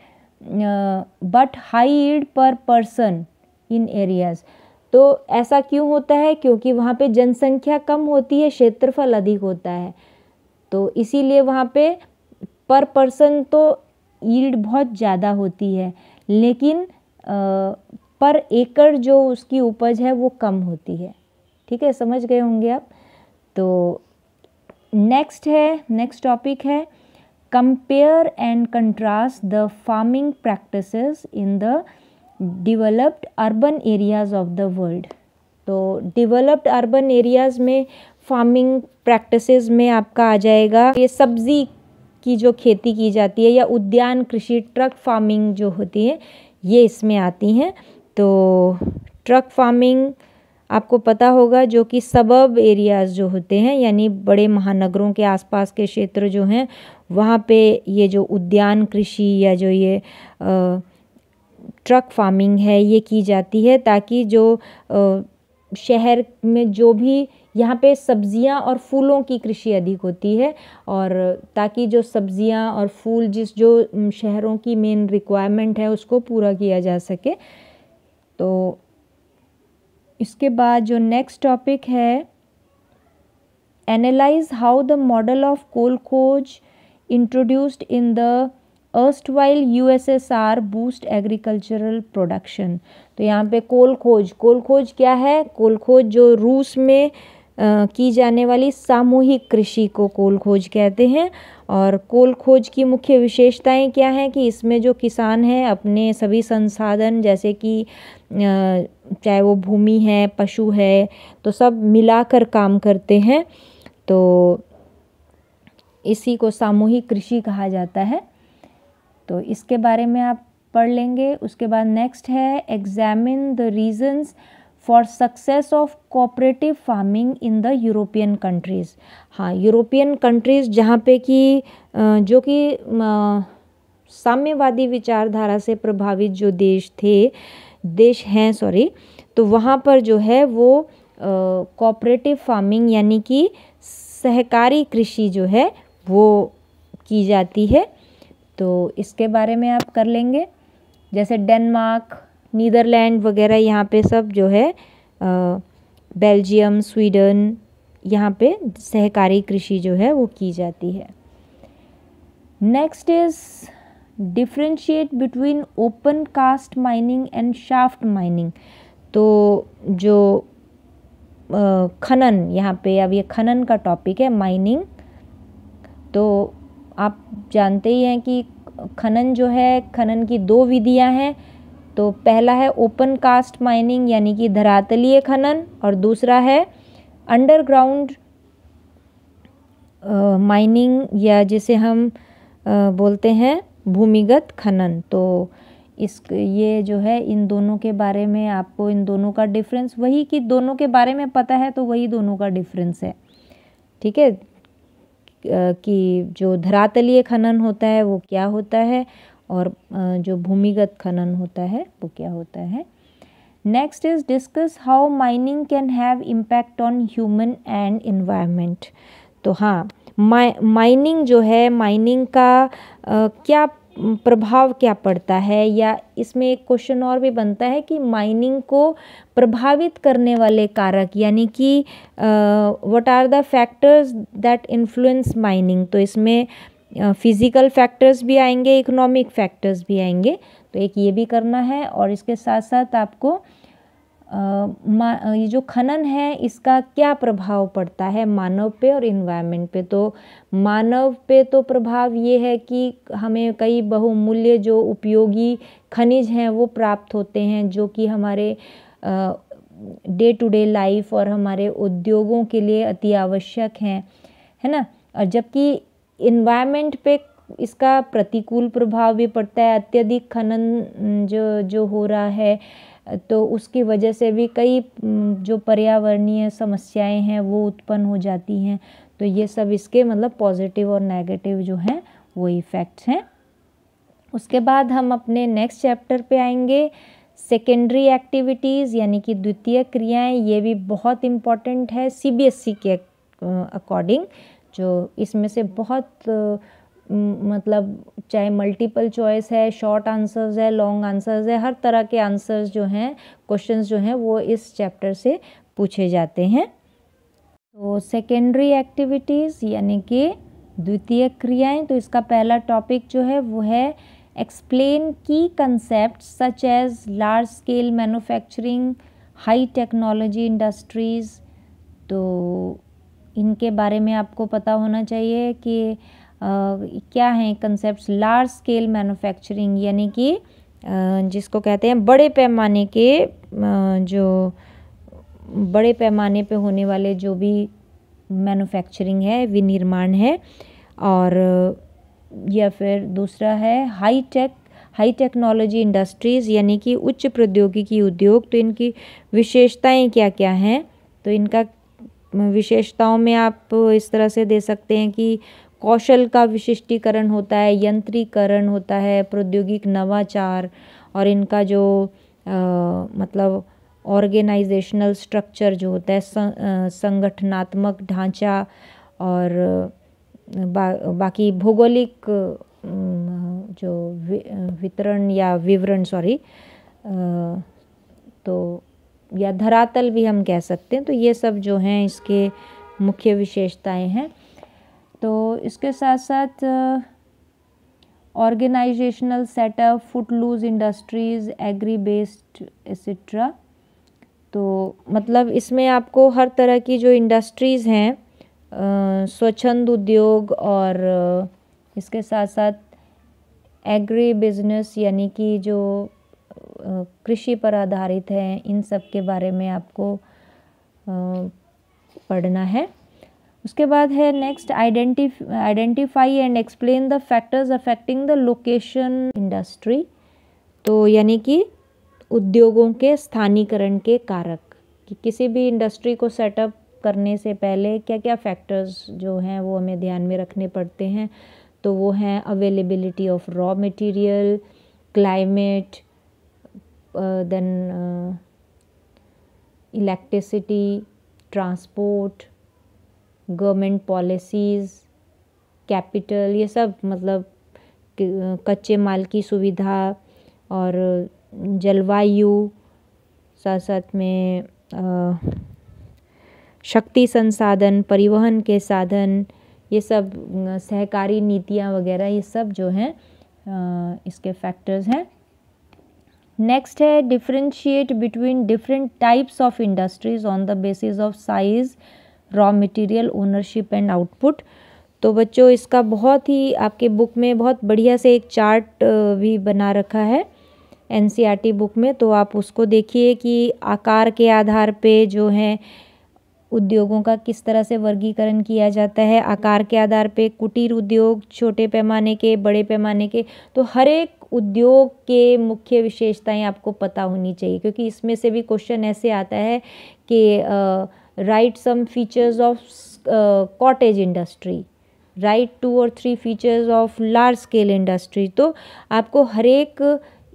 but high yield per person in areas तो ऐसा क्यों होता है क्योंकि वहाँ पे जनसंख्या कम होती है क्षेत्रफल अधिक होता है तो इसीलिए वहाँ पे पर पर्सन तो ईल्ड बहुत ज़्यादा होती है लेकिन आ, पर एकड़ जो उसकी उपज है वो कम होती है ठीक है समझ गए होंगे आप तो नेक्स्ट है नेक्स्ट टॉपिक है compare and contrast the farming practices in the developed urban areas of the world तो डिवलप्ड अर्बन एरियाज़ में फार्मिंग प्रैक्टिसेस में आपका आ जाएगा ये सब्जी की जो खेती की जाती है या उद्यान कृषि ट्रक फार्मिंग जो होती है ये इसमें आती हैं तो ट्रक फार्मिंग आपको पता होगा जो कि सबब एरियाज़ जो होते हैं यानी बड़े महानगरों के आसपास के क्षेत्र जो हैं वहाँ पे ये जो उद्यान कृषि या जो ये ट्रक फार्मिंग है ये की जाती है ताकि जो शहर में जो भी यहाँ पे सब्जियाँ और फूलों की कृषि अधिक होती है और ताकि जो सब्जियाँ और फूल जिस जो शहरों की मेन रिक्वायरमेंट है उसको पूरा किया जा सके तो इसके बाद जो नेक्स्ट टॉपिक है analyse how the model of kolkhoz introduced in the erstwhile U S S R boost agricultural production तो यहाँ पे कोल खोज कोल खोज क्या है कोल खोज जो रूस में की जाने वाली सामूहिक कृषि को कोल खोज कहते हैं और कोल खोज की मुख्य विशेषताएं क्या हैं कि इसमें जो किसान हैं अपने सभी संसाधन जैसे कि चाहे वो भूमि है पशु है तो सब मिलाकर काम करते हैं तो इसी को सामूहिक कृषि कहा जाता है तो इसके बारे में आप पढ़ लेंगे उसके बाद नेक्स्ट है examine the reasons for success of cooperative farming in the European countries हाँ यूरोपियन कंट्रीज़ जहाँ पे कि जो कि साम्यवादी विचारधारा से प्रभावित जो देश थे देश हैं सॉरी तो वहाँ पर जो है वो कोऑपरेटिव फार्मिंग यानी कि सहकारी कृषि जो है वो की जाती है तो इसके बारे में आप कर लेंगे जैसे डेनमार्क नीदरलैंड वगैरह यहाँ पे सब जो है बेल्जियम स्वीडन यहाँ पे सहकारी कृषि जो है वो की जाती है next is differentiate between open cast mining and shaft mining तो जो खनन यहाँ पे अब ये खनन का टॉपिक है माइनिंग तो आप जानते ही हैं कि खनन जो है खनन की दो विधियाँ हैं तो पहला है ओपन कास्ट माइनिंग यानी कि धरातलीय खनन और दूसरा है अंडरग्राउंड माइनिंग या जिसे हम आ, बोलते हैं भूमिगत खनन तो इस ये जो है इन दोनों के बारे में आपको इन दोनों का डिफरेंस वही कि दोनों के बारे में पता है तो वही दोनों का डिफरेंस है ठीक है कि जो धरातलीय खनन होता है वो क्या होता है और जो भूमिगत खनन होता है वो क्या होता है next is discuss how mining can have impact on human and environment तो हाँ माइनिंग जो है माइनिंग का आ, क्या प्रभाव क्या पड़ता है या इसमें एक क्वेश्चन और भी बनता है कि माइनिंग को प्रभावित करने वाले कारक यानी कि what are the factors that influence mining तो इसमें फिज़िकल फैक्टर्स भी आएंगे इकोनॉमिक फैक्टर्स भी आएंगे तो एक ये भी करना है और इसके साथ साथ आपको ये जो खनन है इसका क्या प्रभाव पड़ता है मानव पे और इन्वायरमेंट पे तो मानव पे तो प्रभाव ये है कि हमें कई बहुमूल्य जो उपयोगी खनिज हैं वो प्राप्त होते हैं जो कि हमारे डे टू डे लाइफ और हमारे उद्योगों के लिए अति आवश्यक हैं है ना और जबकि इन्वायरमेंट पे इसका प्रतिकूल प्रभाव भी पड़ता है अत्यधिक खनन जो जो हो रहा है तो उसकी वजह से भी कई जो पर्यावरणीय समस्याएं हैं वो उत्पन्न हो जाती हैं तो ये सब इसके मतलब पॉजिटिव और नेगेटिव जो हैं वो इफ़ेक्ट्स हैं उसके बाद हम अपने नेक्स्ट चैप्टर पे आएंगे सेकेंडरी एक्टिविटीज़ यानी कि द्वितीय क्रियाएं ये भी बहुत इम्पॉर्टेंट है सीबीएसई e के अकॉर्डिंग जो इसमें से बहुत मतलब चाहे मल्टीपल चॉइस है शॉर्ट आंसर्स है लॉन्ग आंसर्स है हर तरह के आंसर्स जो हैं क्वेश्चंस जो हैं वो इस चैप्टर से पूछे जाते हैं तो सेकेंडरी एक्टिविटीज़ यानी कि द्वितीय क्रियाएं तो इसका पहला टॉपिक जो है वो है एक्सप्लेन की concept such as large scale manufacturing high technology industries तो इनके बारे में आपको पता होना चाहिए कि आ, क्या हैं कंसेप्ट लार्ज स्केल मैन्युफैक्चरिंग यानी कि जिसको कहते हैं बड़े पैमाने के जो बड़े पैमाने पे होने वाले जो भी मैन्युफैक्चरिंग है विनिर्माण है और या फिर दूसरा है high tech high technology industries यानी कि उच्च प्रौद्योगिकी उद्योग तो इनकी विशेषताएं क्या क्या हैं तो इनका विशेषताओं में आप इस तरह से दे सकते हैं कि कौशल का विशिष्टीकरण होता है यंत्रीकरण होता है प्रौद्योगिक नवाचार और इनका जो आ, मतलब ऑर्गेनाइजेशनल स्ट्रक्चर जो होता है संगठनात्मक ढांचा और बा, बाकी भौगोलिक जो वितरण या विवरण सॉरी तो या धरातल भी हम कह सकते हैं तो ये सब जो हैं इसके मुख्य विशेषताएं हैं तो इसके साथ साथ organisational setup footloose industries agri based etcetera तो मतलब इसमें आपको हर तरह की जो इंडस्ट्रीज़ हैं स्वच्छंद उद्योग और इसके साथ साथ एग्री बिजनेस यानी कि जो कृषि पर आधारित हैं इन सब के बारे में आपको पढ़ना है उसके बाद है next identify identify and explain the factors affecting the location industry तो यानी कि उद्योगों के स्थानीकरण के कारक कि किसी भी इंडस्ट्री को सेटअप करने से पहले क्या क्या फैक्टर्स जो हैं वो हमें ध्यान में रखने पड़ते हैं तो वो हैं availability of raw material climate Uh, then uh, electricity, transport government policies capital ये सब मतलब uh, कच्चे माल की सुविधा और जलवायु साथ साथ में शक्ति संसाधन परिवहन के साधन ये सब सहकारी नीतियाँ वगैरह ये सब जो हैं इसके फैक्टर्स हैं नेक्स्ट है differentiate between different types of industries on the basis of size raw material ownership and output तो बच्चों इसका बहुत ही आपके बुक में बहुत बढ़िया से एक चार्ट भी बना रखा है टी बुक e में तो आप उसको देखिए कि आकार के आधार पे जो है उद्योगों का किस तरह से वर्गीकरण किया जाता है आकार के आधार पे कुटीर उद्योग छोटे पैमाने के बड़े पैमाने के तो हर एक उद्योग के मुख्य विशेषताएं आपको पता होनी चाहिए क्योंकि इसमें से भी क्वेश्चन ऐसे आता है कि write some features of cottage industry write two और three features of large scale industry तो आपको हर एक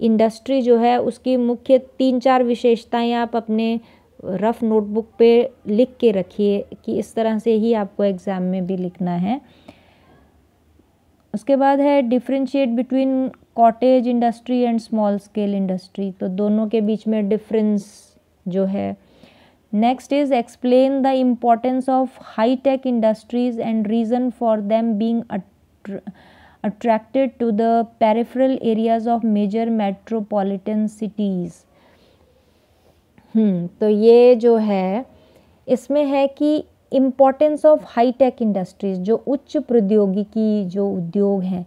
इंडस्ट्री जो है उसकी मुख्य तीन चार विशेषताएं आप अपने रफ नोटबुक पे लिख के रखिए कि इस तरह से ही आपको एग्ज़ाम में भी लिखना है उसके बाद है differentiate between cottage industry and small scale industry तो दोनों के बीच में डिफरेंस जो है next is explain the importance of high tech industries and reason for them being attracted to the peripheral areas of major metropolitan cities तो ये जो है इसमें है कि importance of high tech industries जो उच्च प्रौद्योगिकी जो उद्योग हैं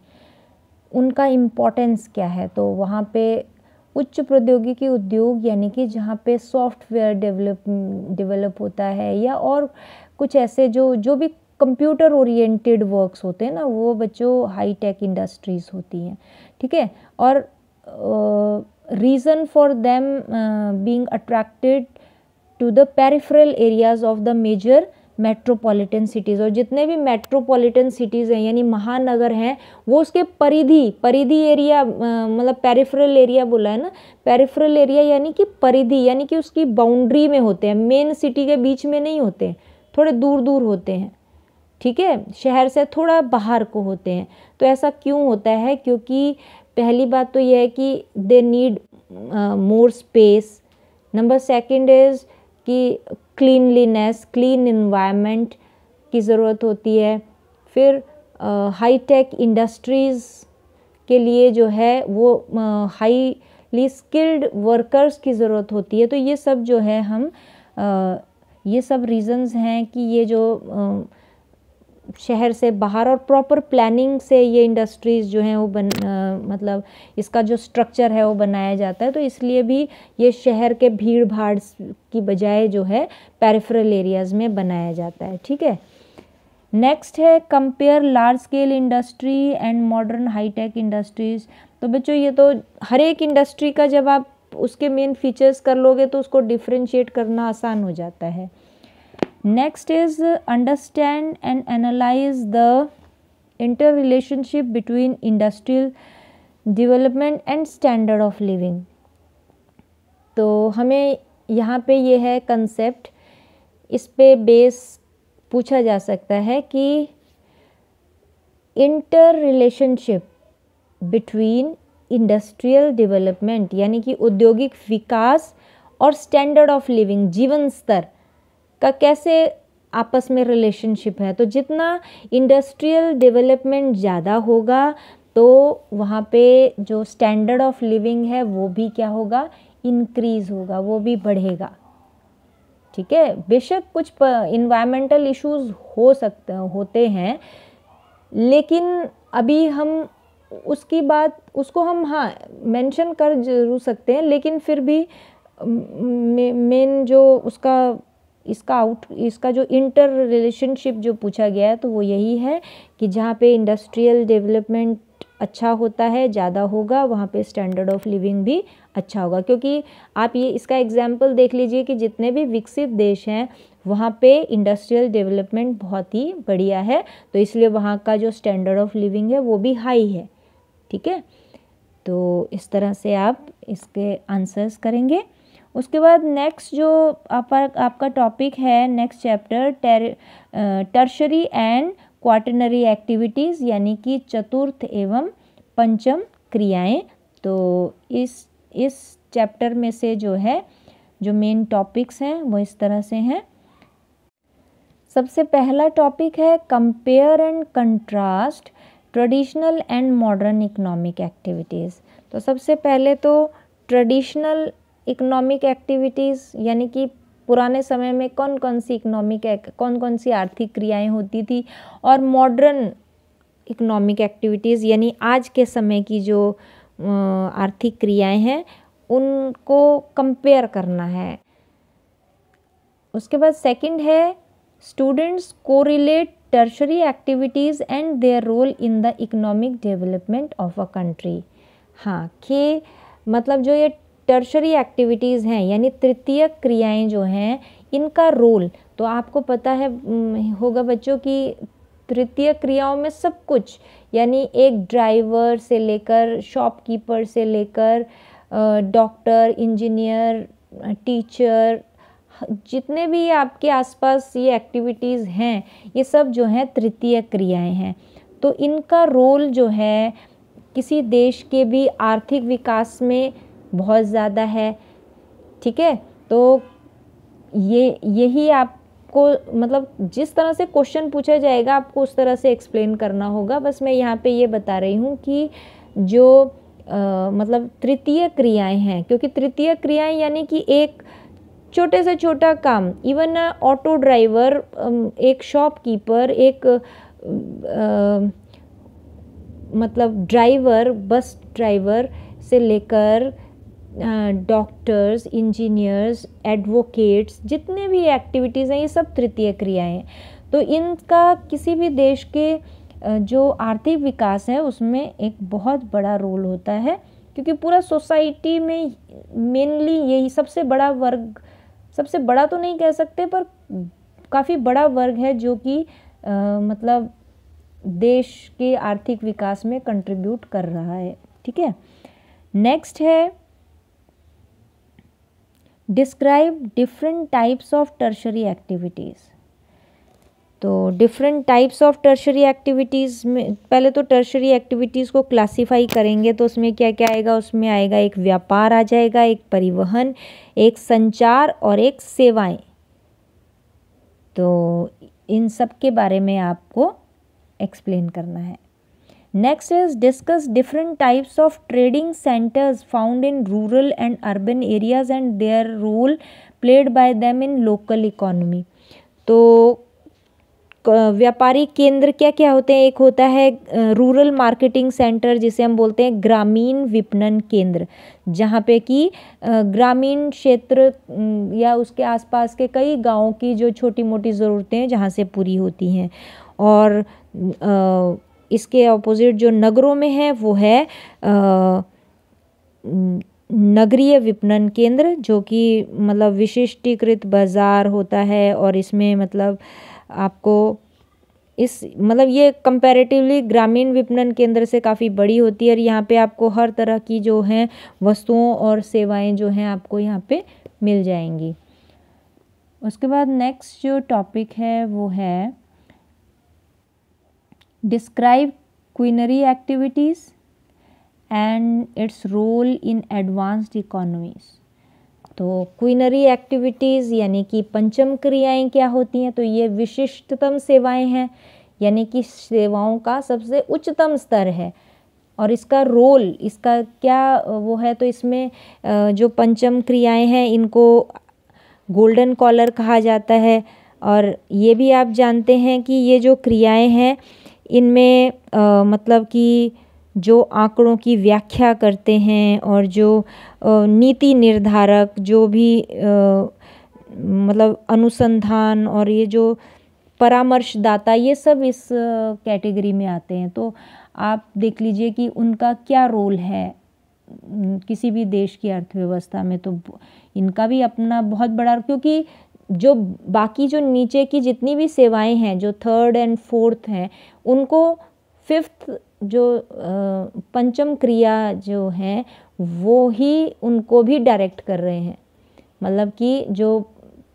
उनका इम्पोर्टेंस क्या है तो वहाँ पे उच्च प्रौद्योगिकी उद्योग यानी कि जहाँ पे सॉफ्टवेयर डेवलप डेवलप होता है या और कुछ ऐसे जो जो भी कंप्यूटर ओरिएंटेड वर्क्स होते हैं ना वो बच्चों हाई टेक इंडस्ट्रीज़ होती हैं ठीक है ठीके? और reason for them being attracted to the peripheral areas of the major metropolitan cities और जितने भी मेट्रोपॉलिटन सिटीज़ हैं यानी महानगर हैं वो उसके परिधि परिधि एरिया मतलब पेरिफेरल एरिया बोला है ना पेरिफेरल एरिया यानी कि परिधि यानी कि उसकी बाउंड्री में होते हैं मेन सिटी के बीच में नहीं होते थोड़े दूर दूर होते हैं ठीक है शहर से थोड़ा बाहर को होते हैं तो ऐसा क्यों होता है क्योंकि पहली बात तो यह है कि they need more space number second is कि क्लीनलीनेस क्लीन इन्वायरमेंट की ज़रूरत होती है फिर हाई टेक इंडस्ट्रीज़ के लिए जो है वो हाईली स्किल्ड वर्कर्स की ज़रूरत होती है तो ये सब जो है हम आ, ये सब रीज़न्स हैं कि ये जो आ, शहर से बाहर और प्रॉपर प्लानिंग से ये इंडस्ट्रीज़ जो हैं वो बन आ, मतलब इसका जो स्ट्रक्चर है वो बनाया जाता है तो इसलिए भी ये शहर के भीड़ भाड़ की बजाय जो है पेरिफेरल एरियाज़ में बनाया जाता है ठीक है नेक्स्ट है compare large scale industry and modern high tech industries तो बच्चों ये तो हर एक इंडस्ट्री का जब आप उसके मेन फीचर्स कर लोगे तो उसको डिफ्रेंशिएट करना आसान हो जाता है next is understand and analyse the inter relationship between industrial development and standard of living तो हमें यहाँ पे ये है कंसेप्ट इस पर बेस पूछा जा सकता है कि inter relationship between industrial development यानी कि औद्योगिक विकास और स्टैंडर्ड ऑफ लिविंग जीवन स्तर का कैसे आपस में रिलेशनशिप है तो जितना इंडस्ट्रियल डेवलपमेंट ज़्यादा होगा तो वहाँ पे जो स्टैंडर्ड ऑफ लिविंग है वो भी क्या होगा इंक्रीज़ होगा वो भी बढ़ेगा ठीक है बेशक कुछ इन्वायरमेंटल इश्यूज हो सकते होते हैं लेकिन अभी हम उसकी बात उसको हम हाँ मेंशन कर जरूर सकते हैं लेकिन फिर भी मेन जो उसका इसका आउट इसका जो इंटर रिलेशनशिप जो पूछा गया है तो वो यही है कि जहाँ पे इंडस्ट्रियल डेवलपमेंट अच्छा होता है ज़्यादा होगा वहाँ पे स्टैंडर्ड ऑफ लिविंग भी अच्छा होगा क्योंकि आप ये इसका एग्जाम्पल देख लीजिए कि जितने भी विकसित देश हैं वहाँ पे इंडस्ट्रियल डेवलपमेंट बहुत ही बढ़िया है तो इसलिए वहाँ का जो स्टैंडर्ड ऑफ लिविंग है वो भी हाई है ठीक है तो इस तरह से आप इसके आंसर्स करेंगे उसके बाद नेक्स्ट जो आप, आपका टॉपिक है next chapter tertiary and quaternary activities यानी कि चतुर्थ एवं पंचम क्रियाएं तो इस इस चैप्टर में से जो है जो मेन टॉपिक्स हैं वो इस तरह से हैं सबसे पहला टॉपिक है compare and contrast traditional and modern economic activities तो सबसे पहले तो ट्रेडिशनल इकोनॉमिक एक्टिविटीज़ यानी कि पुराने समय में कौन कौन सी इकोनॉमिक कौन कौन सी आर्थिक क्रियाएं होती थी और मॉडर्न इकोनॉमिक एक्टिविटीज़ यानी आज के समय की जो आर्थिक क्रियाएं हैं उनको कंपेयर करना है उसके बाद सेकंड है students correlate tertiary activities and their role in the economic development of a country हाँ कि मतलब जो ये टर्शरी एक्टिविटीज़ हैं यानी तृतीय क्रियाएं जो हैं इनका रोल तो आपको पता है होगा बच्चों की तृतीय क्रियाओं में सब कुछ यानी एक ड्राइवर से लेकर शॉपकीपर से लेकर डॉक्टर इंजीनियर टीचर जितने भी आपके आसपास ये एक्टिविटीज़ हैं ये सब जो हैं तृतीय क्रियाएं हैं तो इनका रोल जो है किसी देश के भी आर्थिक विकास में बहुत ज़्यादा है ठीक है तो ये यही आपको मतलब जिस तरह से क्वेश्चन पूछा जाएगा आपको उस तरह से एक्सप्लेन करना होगा बस मैं यहाँ पे ये बता रही हूँ कि जो आ, मतलब तृतीय क्रियाएं हैं क्योंकि तृतीय क्रियाएं यानी कि एक छोटे से छोटा काम इवन ऑटो ड्राइवर एक शॉपकीपर एक आ, मतलब ड्राइवर बस ड्राइवर से लेकर डॉक्टर्स इंजीनियर्स एडवोकेट्स जितने भी एक्टिविटीज़ हैं ये सब तृतीय क्रियाएं हैं तो इनका किसी भी देश के जो आर्थिक विकास है उसमें एक बहुत बड़ा रोल होता है क्योंकि पूरा सोसाइटी में मेनली यही सबसे बड़ा वर्ग सबसे बड़ा तो नहीं कह सकते पर काफ़ी बड़ा वर्ग है जो कि मतलब देश के आर्थिक विकास में कंट्रीब्यूट कर रहा है ठीक है नेक्स्ट है describe different types of tertiary activities तो different types of tertiary activities में पहले तो टर्शरी एक्टिविटीज़ को क्लासीफाई करेंगे तो उसमें क्या क्या आएगा उसमें आएगा एक व्यापार आ जाएगा एक परिवहन एक संचार और एक सेवाएं तो इन सब के बारे में आपको एक्सप्लेन करना है next is discuss different types of trading centres found in rural and urban areas and their role played by them in local economy तो व्यापारी केंद्र क्या क्या होते हैं एक होता है रूरल मार्केटिंग सेंटर जिसे हम बोलते हैं ग्रामीण विपणन केंद्र जहाँ पे कि ग्रामीण क्षेत्र या उसके आसपास के कई गांवों की जो छोटी मोटी ज़रूरतें हैं जहाँ से पूरी होती हैं और आ, इसके ऑपोजिट जो नगरों में है वो है आ, नगरीय विपणन केंद्र जो कि मतलब विशिष्टीकृत बाज़ार होता है और इसमें मतलब आपको इस मतलब ये कंपैरेटिवली ग्रामीण विपणन केंद्र से काफ़ी बड़ी होती है और यहाँ पे आपको हर तरह की जो हैं वस्तुओं और सेवाएं जो हैं आपको यहाँ पे मिल जाएंगी उसके बाद नेक्स्ट जो टॉपिक है वो है describe quinary activities and its role in advanced economies तो क्विनरी एक्टिविटीज़ यानी कि पंचम क्रियाएं क्या होती हैं तो ये विशिष्टतम सेवाएं हैं यानी कि सेवाओं का सबसे उच्चतम स्तर है और इसका रोल इसका क्या वो है तो इसमें जो पंचम क्रियाएं हैं इनको गोल्डन कॉलर कहा जाता है और ये भी आप जानते हैं कि ये जो क्रियाएं हैं इनमें मतलब कि जो आंकड़ों की व्याख्या करते हैं और जो नीति निर्धारक जो भी मतलब अनुसंधान और ये जो परामर्शदाता ये सब इस कैटेगरी में आते हैं तो आप देख लीजिए कि उनका क्या रोल है किसी भी देश की अर्थव्यवस्था में तो इनका भी अपना बहुत बड़ा क्योंकि जो बाकी जो नीचे की जितनी भी सेवाएं हैं जो थर्ड एंड फोर्थ हैं उनको फिफ्थ जो पंचम क्रिया जो है वो ही उनको भी डायरेक्ट कर रहे हैं मतलब कि जो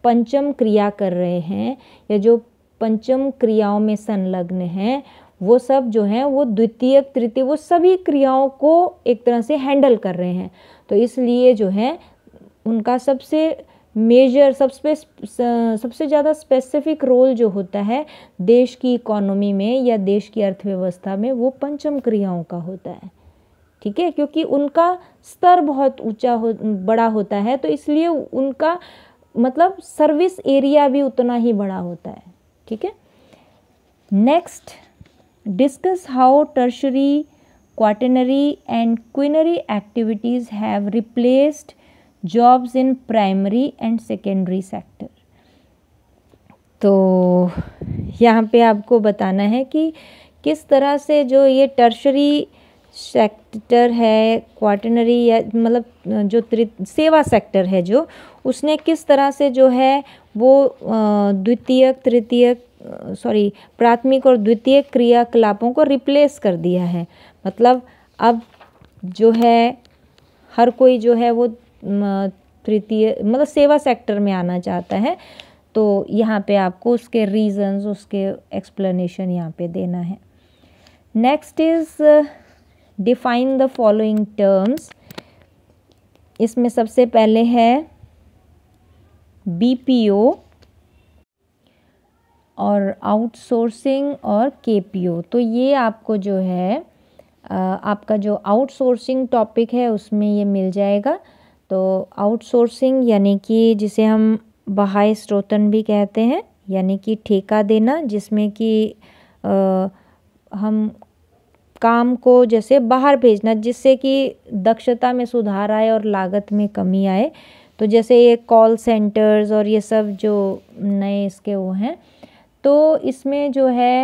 पंचम क्रिया कर रहे हैं या जो पंचम क्रियाओं में संलग्न हैं वो सब जो हैं वो द्वितीय तृतीय वो सभी क्रियाओं को एक तरह से हैंडल कर रहे हैं तो इसलिए जो है उनका सबसे मेजर सबसे सबसे ज़्यादा स्पेसिफिक रोल जो होता है देश की इकोनॉमी में या देश की अर्थव्यवस्था में वो पंचम क्रियाओं का होता है ठीक है क्योंकि उनका स्तर बहुत ऊंचा हो बड़ा होता है तो इसलिए उनका मतलब सर्विस एरिया भी उतना ही बड़ा होता है ठीक है next discuss how tertiary quaternary and quinary activities have replaced jobs in primary and secondary sector तो यहाँ पे आपको बताना है कि किस तरह से जो ये टर्शरी सेक्टर है क्वाटनरी या मतलब जो सेवा सेक्टर है जो उसने किस तरह से जो है वो द्वितीयक तृतीयक सॉरी प्राथमिक और द्वितीय क्रियाकलापों को रिप्लेस कर दिया है मतलब अब जो है हर कोई जो है वो तृतीय मतलब सेवा सेक्टर में आना चाहता है तो यहाँ पे आपको उसके रीजंस उसके एक्सप्लेनेशन यहाँ पे देना है next is define the following terms इसमें सबसे पहले है बीपीओ और आउटसोर्सिंग और केपीओ तो ये आपको जो है आपका जो आउटसोर्सिंग टॉपिक है उसमें ये मिल जाएगा तो आउटसोर्सिंग यानी कि जिसे हम बहाय स्रोतन भी कहते हैं यानी कि ठेका देना जिसमें कि हम काम को जैसे बाहर भेजना जिससे कि दक्षता में सुधार आए और लागत में कमी आए तो जैसे ये कॉल सेंटर्स और ये सब जो नए इसके वो हैं तो इसमें जो है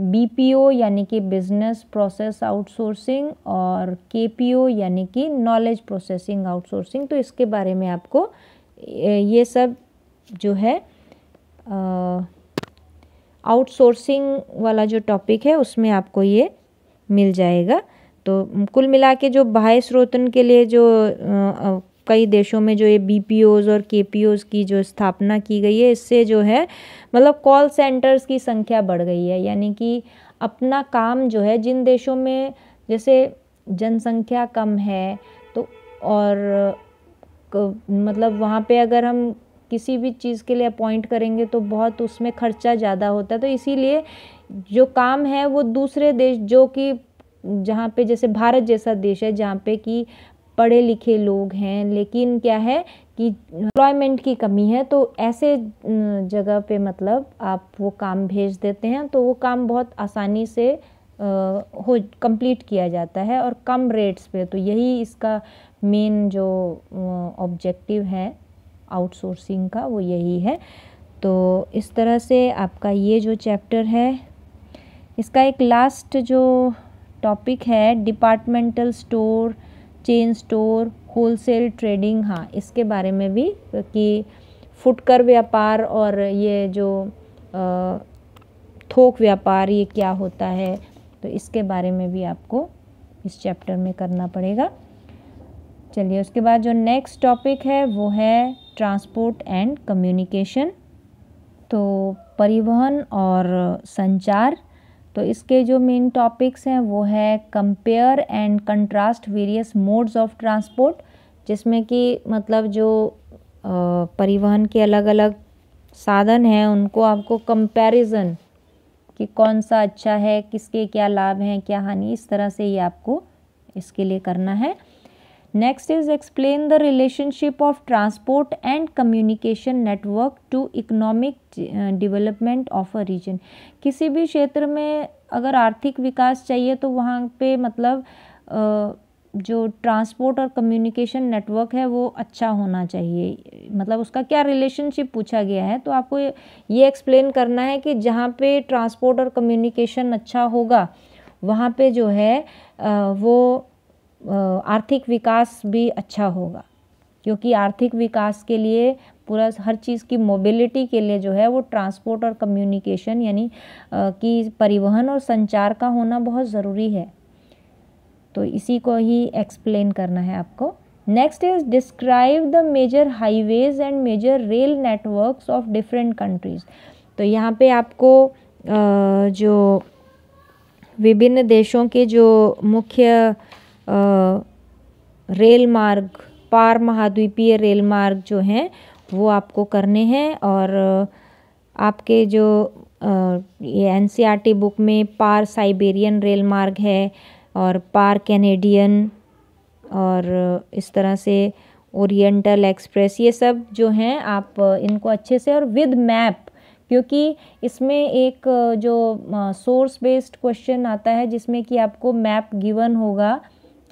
बीपीओ यानी कि बिजनेस प्रोसेस आउटसोर्सिंग और केपीओ यानी कि नॉलेज प्रोसेसिंग आउटसोर्सिंग तो इसके बारे में आपको ये सब जो है आउटसोर्सिंग वाला जो टॉपिक है उसमें आपको ये मिल जाएगा तो कुल मिला के जो बाह्य स्रोतन के लिए जो कई देशों में जो ये बी और के की जो स्थापना की गई है इससे जो है मतलब कॉल सेंटर्स की संख्या बढ़ गई है यानी कि अपना काम जो है जिन देशों में जैसे जनसंख्या कम है तो और मतलब वहाँ पे अगर हम किसी भी चीज़ के लिए अपॉइंट करेंगे तो बहुत उसमें खर्चा ज़्यादा होता है तो इसीलिए जो काम है वो दूसरे देश जो कि जहाँ पे जैसे भारत जैसा देश है जहाँ पे कि पढ़े लिखे लोग हैं लेकिन क्या है कि एम्प्लॉयमेंट की कमी है तो ऐसे जगह पे मतलब आप वो काम भेज देते हैं तो वो काम बहुत आसानी से हो कंप्लीट किया जाता है और कम रेट्स पे तो यही इसका मेन जो ऑब्जेक्टिव है आउटसोर्सिंग का वो यही है तो इस तरह से आपका ये जो चैप्टर है इसका एक लास्ट जो टॉपिक है departmental store chain store wholesale trading हाँ इसके बारे में भी कि फुटकर व्यापार और ये जो थोक व्यापार ये क्या होता है तो इसके बारे में भी आपको इस चैप्टर में करना पड़ेगा चलिए उसके बाद जो नेक्स्ट टॉपिक है वो है ट्रांसपोर्ट एंड कम्युनिकेशन तो परिवहन और संचार तो इसके जो मेन टॉपिक्स हैं वो है compare and contrast various modes of transport जिसमें कि मतलब जो परिवहन के अलग अलग साधन हैं उनको आपको कंपैरिजन कि कौन सा अच्छा है किसके क्या लाभ हैं क्या हानि इस तरह से ये आपको इसके लिए करना है next is explain the relationship of transport and communication network to economic development of a region किसी भी क्षेत्र में अगर आर्थिक विकास चाहिए तो वहाँ पे मतलब जो ट्रांसपोर्ट और कम्युनिकेशन नेटवर्क है वो अच्छा होना चाहिए मतलब उसका क्या रिलेशनशिप पूछा गया है तो आपको ये एक्सप्लेन करना है कि जहाँ पे ट्रांसपोर्ट और कम्युनिकेशन अच्छा होगा वहाँ पे जो है वो आर्थिक विकास भी अच्छा होगा क्योंकि आर्थिक विकास के लिए पूरा हर चीज़ की मोबिलिटी के लिए जो है वो ट्रांसपोर्ट और कम्युनिकेशन यानी कि परिवहन और संचार का होना बहुत ज़रूरी है तो इसी को ही एक्सप्लेन करना है आपको next is describe the major highways and major rail networks of different countries तो यहाँ पे आपको जो विभिन्न देशों के जो मुख्य रेल मार्ग पार महाद्वीपीय रेल मार्ग जो हैं वो आपको करने हैं और आपके जो ये एन बुक e में पार साइबेरियन रेल मार्ग है और पार कैनेडियन और इस तरह से ओरिएंटल एक्सप्रेस ये सब जो हैं आप इनको अच्छे से और विद मैप क्योंकि इसमें एक जो सोर्स बेस्ड क्वेश्चन आता है जिसमें कि आपको मैप गिवन होगा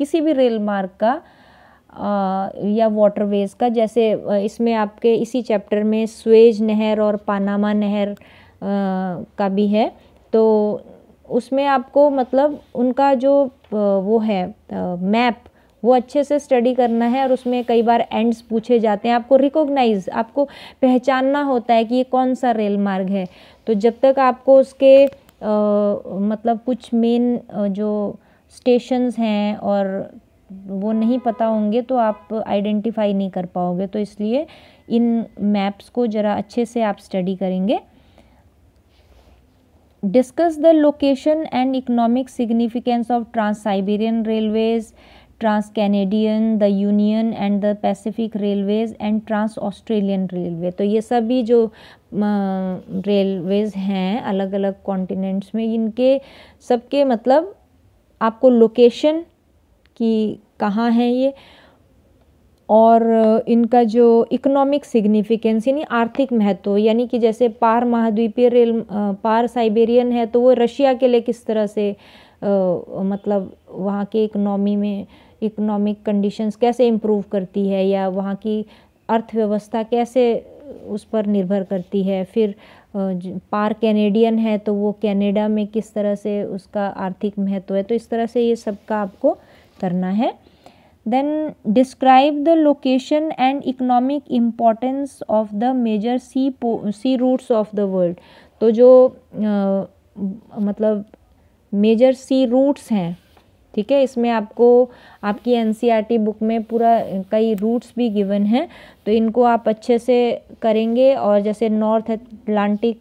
किसी भी रेल मार्ग का आ, या वाटरवेज का जैसे इसमें आपके इसी चैप्टर में स्वेज नहर और पानामा नहर आ, का भी है तो उसमें आपको मतलब उनका जो वो है मैप वो अच्छे से स्टडी करना है और उसमें कई बार एंड्स पूछे जाते हैं आपको रिकॉग्नाइज आपको पहचानना होता है कि ये कौन सा रेल मार्ग है तो जब तक आपको उसके आ, मतलब कुछ मेन जो स्टेशंस हैं और वो नहीं पता होंगे तो आप आइडेंटिफाई नहीं कर पाओगे तो इसलिए इन मैप्स को ज़रा अच्छे से आप स्टडी करेंगे discuss the location and economic significance of trans Siberian railways trans Canadian the Union and the Pacific railways and trans Australian railway तो ये सभी जो रेलवेज़ हैं अलग अलग कॉन्टिनेंट्स में इनके सबके मतलब आपको लोकेशन कि कहाँ है ये और इनका जो इकोनॉमिक सिग्निफिकेंस यानी आर्थिक महत्व यानी कि जैसे पार महाद्वीपीय रेल पार साइबेरियन है तो वो रशिया के लिए किस तरह से आ, मतलब वहाँ के इकनॉमी में इकोनॉमिक कंडीशंस कैसे इम्प्रूव करती है या वहाँ की अर्थव्यवस्था कैसे उस पर निर्भर करती है फिर पार कैनेडियन है तो वो कैनेडा में किस तरह से उसका आर्थिक महत्व है तो इस तरह से ये सबका आपको करना है then describe the location and economic importance of the major sea sea routes of the world तो जो uh, मतलब मेजर सी रूट्स हैं ठीक है इसमें आपको आपकी एन बुक e में पूरा कई रूट्स भी गिवन हैं तो इनको आप अच्छे से करेंगे और जैसे नॉर्थ अटलांटिक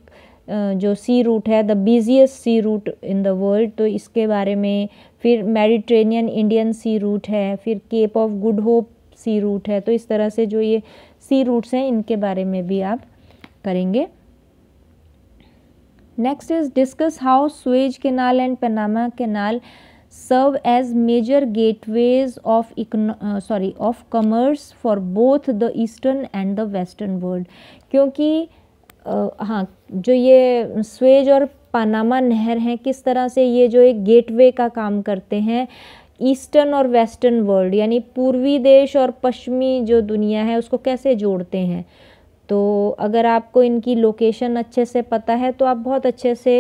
जो सी रूट है the busiest sea route in the world तो इसके बारे में फिर मेडिट्रेनियन इंडियन सी रूट है फिर Cape of Good Hope sea route है तो इस तरह से जो ये सी रूट्स हैं इनके बारे में भी आप करेंगे next is discuss how Suez Canal and Panama Canal serve as major gateways of uh, sorry of commerce for both the eastern and the western world क्योंकि uh, हाँ जो ये स्वेज और पानामा नहर हैं किस तरह से ये जो एक गेट वे का काम करते हैं ईस्टर्न और वेस्टर्न वर्ल्ड यानी पूर्वी देश और पश्चिमी जो दुनिया है उसको कैसे जोड़ते हैं तो अगर आपको इनकी लोकेशन अच्छे से पता है तो आप बहुत अच्छे से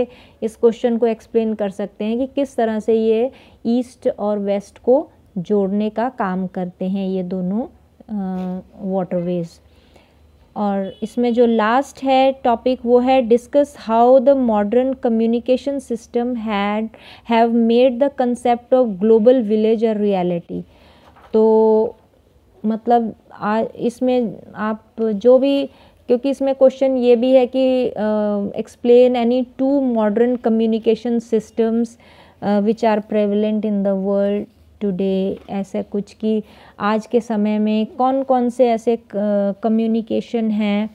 इस क्वेश्चन को एक्सप्लेन कर सकते हैं कि किस तरह से ये ईस्ट और वेस्ट को जोड़ने का काम करते हैं ये दोनों वाटरवेज़ और इसमें जो लास्ट है टॉपिक वो है discuss how the modern communication system had have made the concept of global village a reality तो मतलब आ इसमें आप जो भी क्योंकि इसमें क्वेश्चन ये भी है कि explain any two modern communication systems which are prevalent in the world today ऐसा कुछ कि आज के समय में कौन कौन से ऐसे कम्युनिकेशन हैं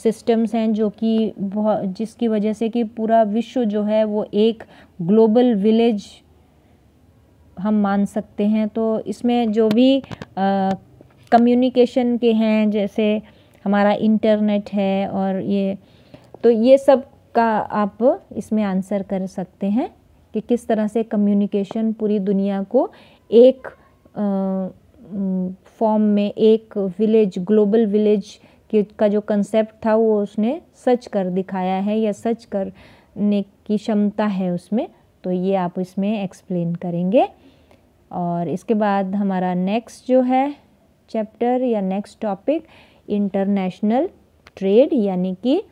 सिस्टम्स हैं जो कि बहुत जिसकी वजह से कि पूरा विश्व जो है वो एक ग्लोबल विलेज हम मान सकते हैं तो इसमें जो भी कम्युनिकेशन के हैं जैसे हमारा इंटरनेट है और ये तो ये सब का आप इसमें आंसर कर सकते हैं कि किस तरह से कम्युनिकेशन पूरी दुनिया को एक फॉर्म में एक विलेज ग्लोबल विलेज के का जो कंसेप्ट था वो उसने सच कर दिखाया है या सच करने की क्षमता है उसमें तो ये आप इसमें एक्सप्लेन करेंगे और इसके बाद हमारा नेक्स्ट जो है चैप्टर या नेक्स्ट टॉपिक इंटरनेशनल ट्रेड यानी कि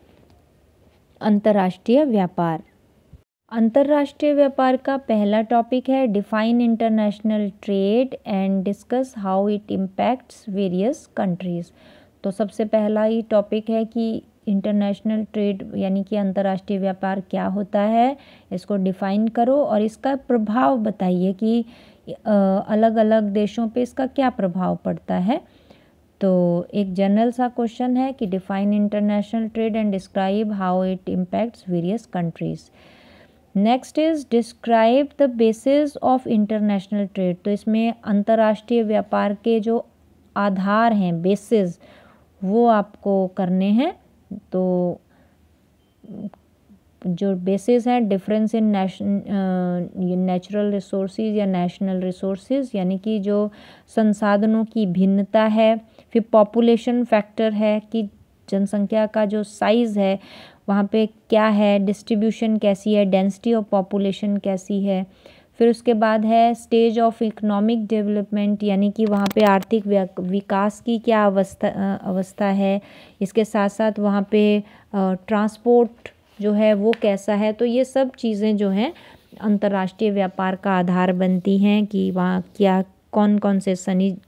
अंतर्राष्ट्रीय व्यापार अंतर्राष्ट्रीय व्यापार का पहला टॉपिक है define international trade and discuss how it impacts various countries तो सबसे पहला ही टॉपिक है कि इंटरनेशनल ट्रेड यानी कि अंतर्राष्ट्रीय व्यापार क्या होता है इसको डिफ़ाइन करो और इसका प्रभाव बताइए कि अलग अलग देशों पे इसका क्या प्रभाव पड़ता है तो एक जनरल सा क्वेश्चन है कि define international trade and describe how it impacts various countries next is describe the basis of international trade तो इसमें अंतर्राष्ट्रीय व्यापार के जो आधार हैं बेसिस वो आपको करने हैं तो जो बेसिस हैं डिफरेंस इन नेचुरल रिसोर्सिस या नेशनल रिसोर्सिस यानी कि जो संसाधनों की भिन्नता है फिर पॉपुलेशन फैक्टर है कि जनसंख्या का जो साइज़ है वहाँ पे क्या है डिस्ट्रीब्यूशन कैसी है डेंसिटी ऑफ पॉपुलेशन कैसी है फिर उसके बाद है स्टेज ऑफ इकोनॉमिक डेवलपमेंट यानी कि वहाँ पे आर्थिक विकास की क्या अवस्था अवस्था है इसके साथ साथ वहाँ पे ट्रांसपोर्ट uh, जो है वो कैसा है तो ये सब चीज़ें जो हैं अंतर्राष्ट्रीय व्यापार का आधार बनती हैं कि वहाँ क्या कौन कौन से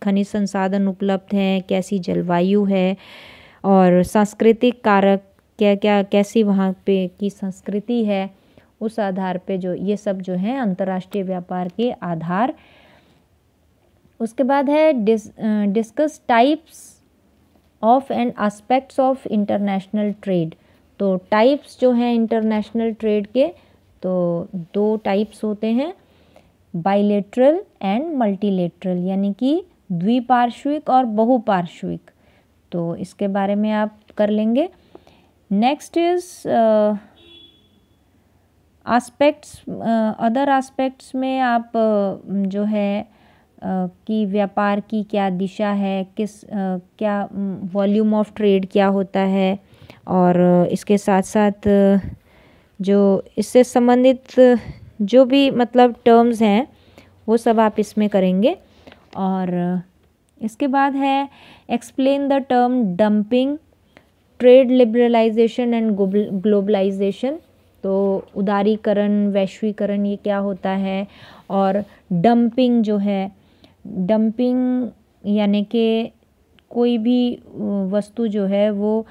खनिज संसाधन उपलब्ध हैं कैसी जलवायु है और सांस्कृतिक कारक क्या क्या कैसी वहाँ पे की संस्कृति है उस आधार पे जो ये सब जो हैं अंतर्राष्ट्रीय व्यापार के आधार उसके बाद है dis discuss types of and aspects of international trade तो टाइप्स जो हैं इंटरनेशनल ट्रेड के तो दो टाइप्स होते हैं बाइलेट्रल एंड मल्टीलेट्रल यानी कि द्विपार्श्विक और बहुपार्श्विक तो इसके बारे में आप कर लेंगे next is aspects other aspects में आप uh, जो है uh, कि व्यापार की क्या दिशा है किस uh, क्या वॉल्यूम ऑफ ट्रेड क्या होता है और इसके साथ साथ जो इससे संबंधित जो भी मतलब टर्म्स हैं वो सब आप इसमें करेंगे और इसके बाद है explain the term dumping trade liberalisation and globalisation तो उदारीकरण वैश्वीकरण ये क्या होता है और डंपिंग जो है डंपिंग यानी कि कोई भी वस्तु जो है वो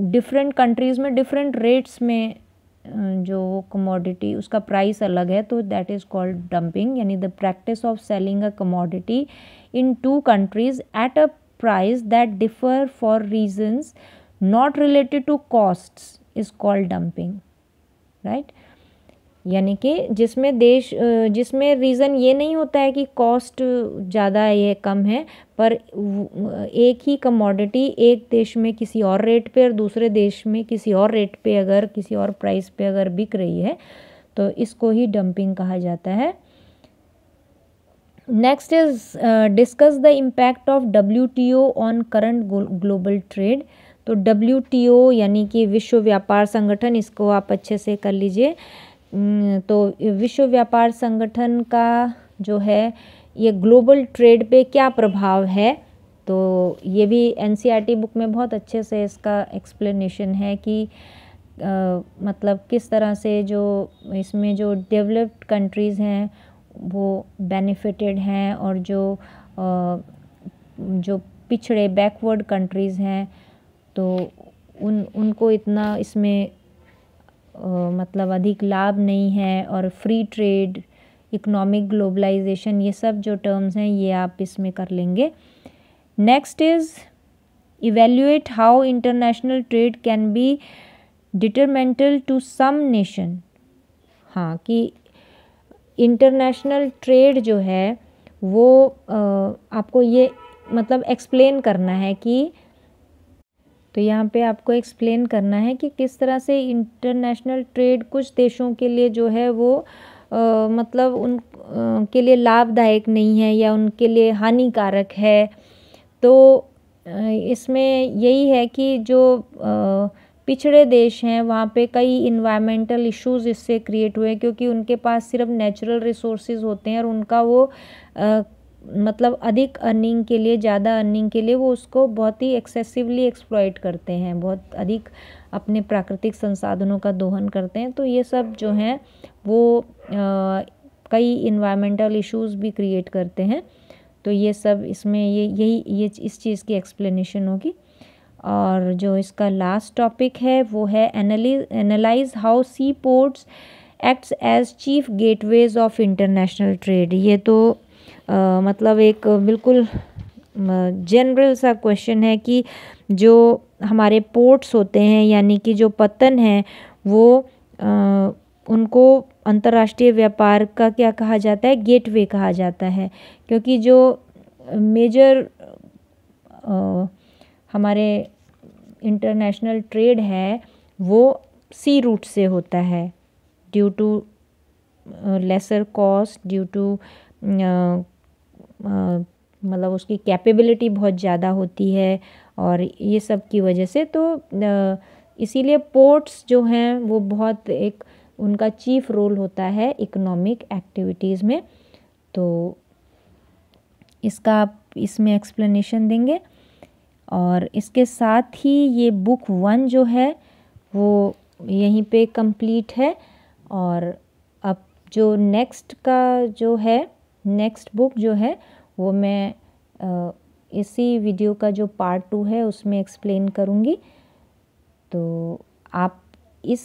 डिफरेंट कंट्रीज़ में डिफरेंट रेट्स में जो कमोडिटी उसका प्राइस अलग है तो दैट इज़ कॉल्ड डंपिंग यानी the practice of selling a commodity in two countries at a price that differ for reasons not related to costs is called dumping right यानी कि जिसमें देश जिसमें रीज़न ये नहीं होता है कि कॉस्ट ज़्यादा है ये कम है पर एक ही कमोडिटी एक देश में किसी और रेट पे और दूसरे देश में किसी और रेट पे अगर किसी और प्राइस पे अगर बिक रही है तो इसको ही डंपिंग कहा जाता है next is discuss the impact of W T O on current global trade तो डब्ल्यू टी ओ यानी कि विश्व व्यापार संगठन इसको आप अच्छे से कर लीजिए तो विश्व व्यापार संगठन का जो है ये ग्लोबल ट्रेड पे क्या प्रभाव है तो ये भी एन e बुक में बहुत अच्छे से इसका एक्सप्लेनेशन है कि आ, मतलब किस तरह से जो इसमें जो डेवलप्ड कंट्रीज़ हैं वो बेनिफिटेड हैं और जो आ, जो पिछड़े बैकवर्ड कंट्रीज़ हैं तो उन उनको इतना इसमें मतलब अधिक लाभ नहीं है और फ्री ट्रेड इकोनॉमिक ग्लोबलाइजेशन ये सब जो टर्म्स हैं ये आप इसमें कर लेंगे next is evaluate how international trade can be detrimental to some nation हाँ कि इंटरनेशनल ट्रेड जो है वो आ, आपको ये मतलब एक्सप्लेन करना है कि तो यहाँ पे आपको एक्सप्लेन करना है कि किस तरह से इंटरनेशनल ट्रेड कुछ देशों के लिए जो है वो आ, मतलब उन आ, के लिए लाभदायक नहीं है या उनके लिए हानिकारक है तो इसमें यही है कि जो पिछड़े देश हैं वहाँ पे कई इन्वायरमेंटल इश्यूज इससे क्रिएट हुए क्योंकि उनके पास सिर्फ नेचुरल रिसोर्सेज होते हैं और उनका वो मतलब अधिक अर्निंग के लिए ज़्यादा अर्निंग के लिए वो उसको बहुत ही एक्सेसिवली एक्सप्लॉयट करते हैं बहुत अधिक अपने प्राकृतिक संसाधनों का दोहन करते हैं तो ये सब जो हैं वो आ, कई इन्वायरमेंटल इश्यूज भी क्रिएट करते हैं तो ये सब इसमें ये यही ये इस चीज़ की एक्सप्लेनेशन होगी और जो इसका लास्ट टॉपिक है वो है analyse analyse how sea ports acts as chief gateways of international trade ये तो आ, मतलब एक बिल्कुल जनरल सा क्वेश्चन है कि जो हमारे पोर्ट्स होते हैं यानी कि जो पतन हैं वो आ, उनको अंतर्राष्ट्रीय व्यापार का क्या कहा जाता है गेटवे कहा जाता है क्योंकि जो मेजर आ, हमारे इंटरनेशनल ट्रेड है वो सी रूट से होता है due to lesser cost due to मतलब उसकी कैपेबिलिटी बहुत ज़्यादा होती है और ये सब की वजह से तो इसीलिए पोर्ट्स जो हैं वो बहुत एक उनका चीफ रोल होता है इकोनॉमिक एक्टिविटीज़ में तो इसका आप इसमें एक्सप्लेनेशन देंगे और इसके साथ ही ये बुक वन जो है वो यहीं पे कंप्लीट है और अब जो नेक्स्ट का जो है नेक्स्ट बुक जो है वो मैं इसी वीडियो का जो पार्ट टू है उसमें एक्सप्लेन करूँगी तो आप इस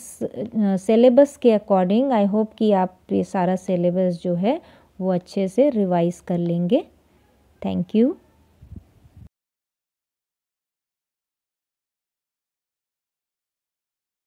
सेलेबस के अकॉर्डिंग आई होप कि आप ये सारा सेलेबस जो है वो अच्छे से रिवाइज कर लेंगे थैंक यू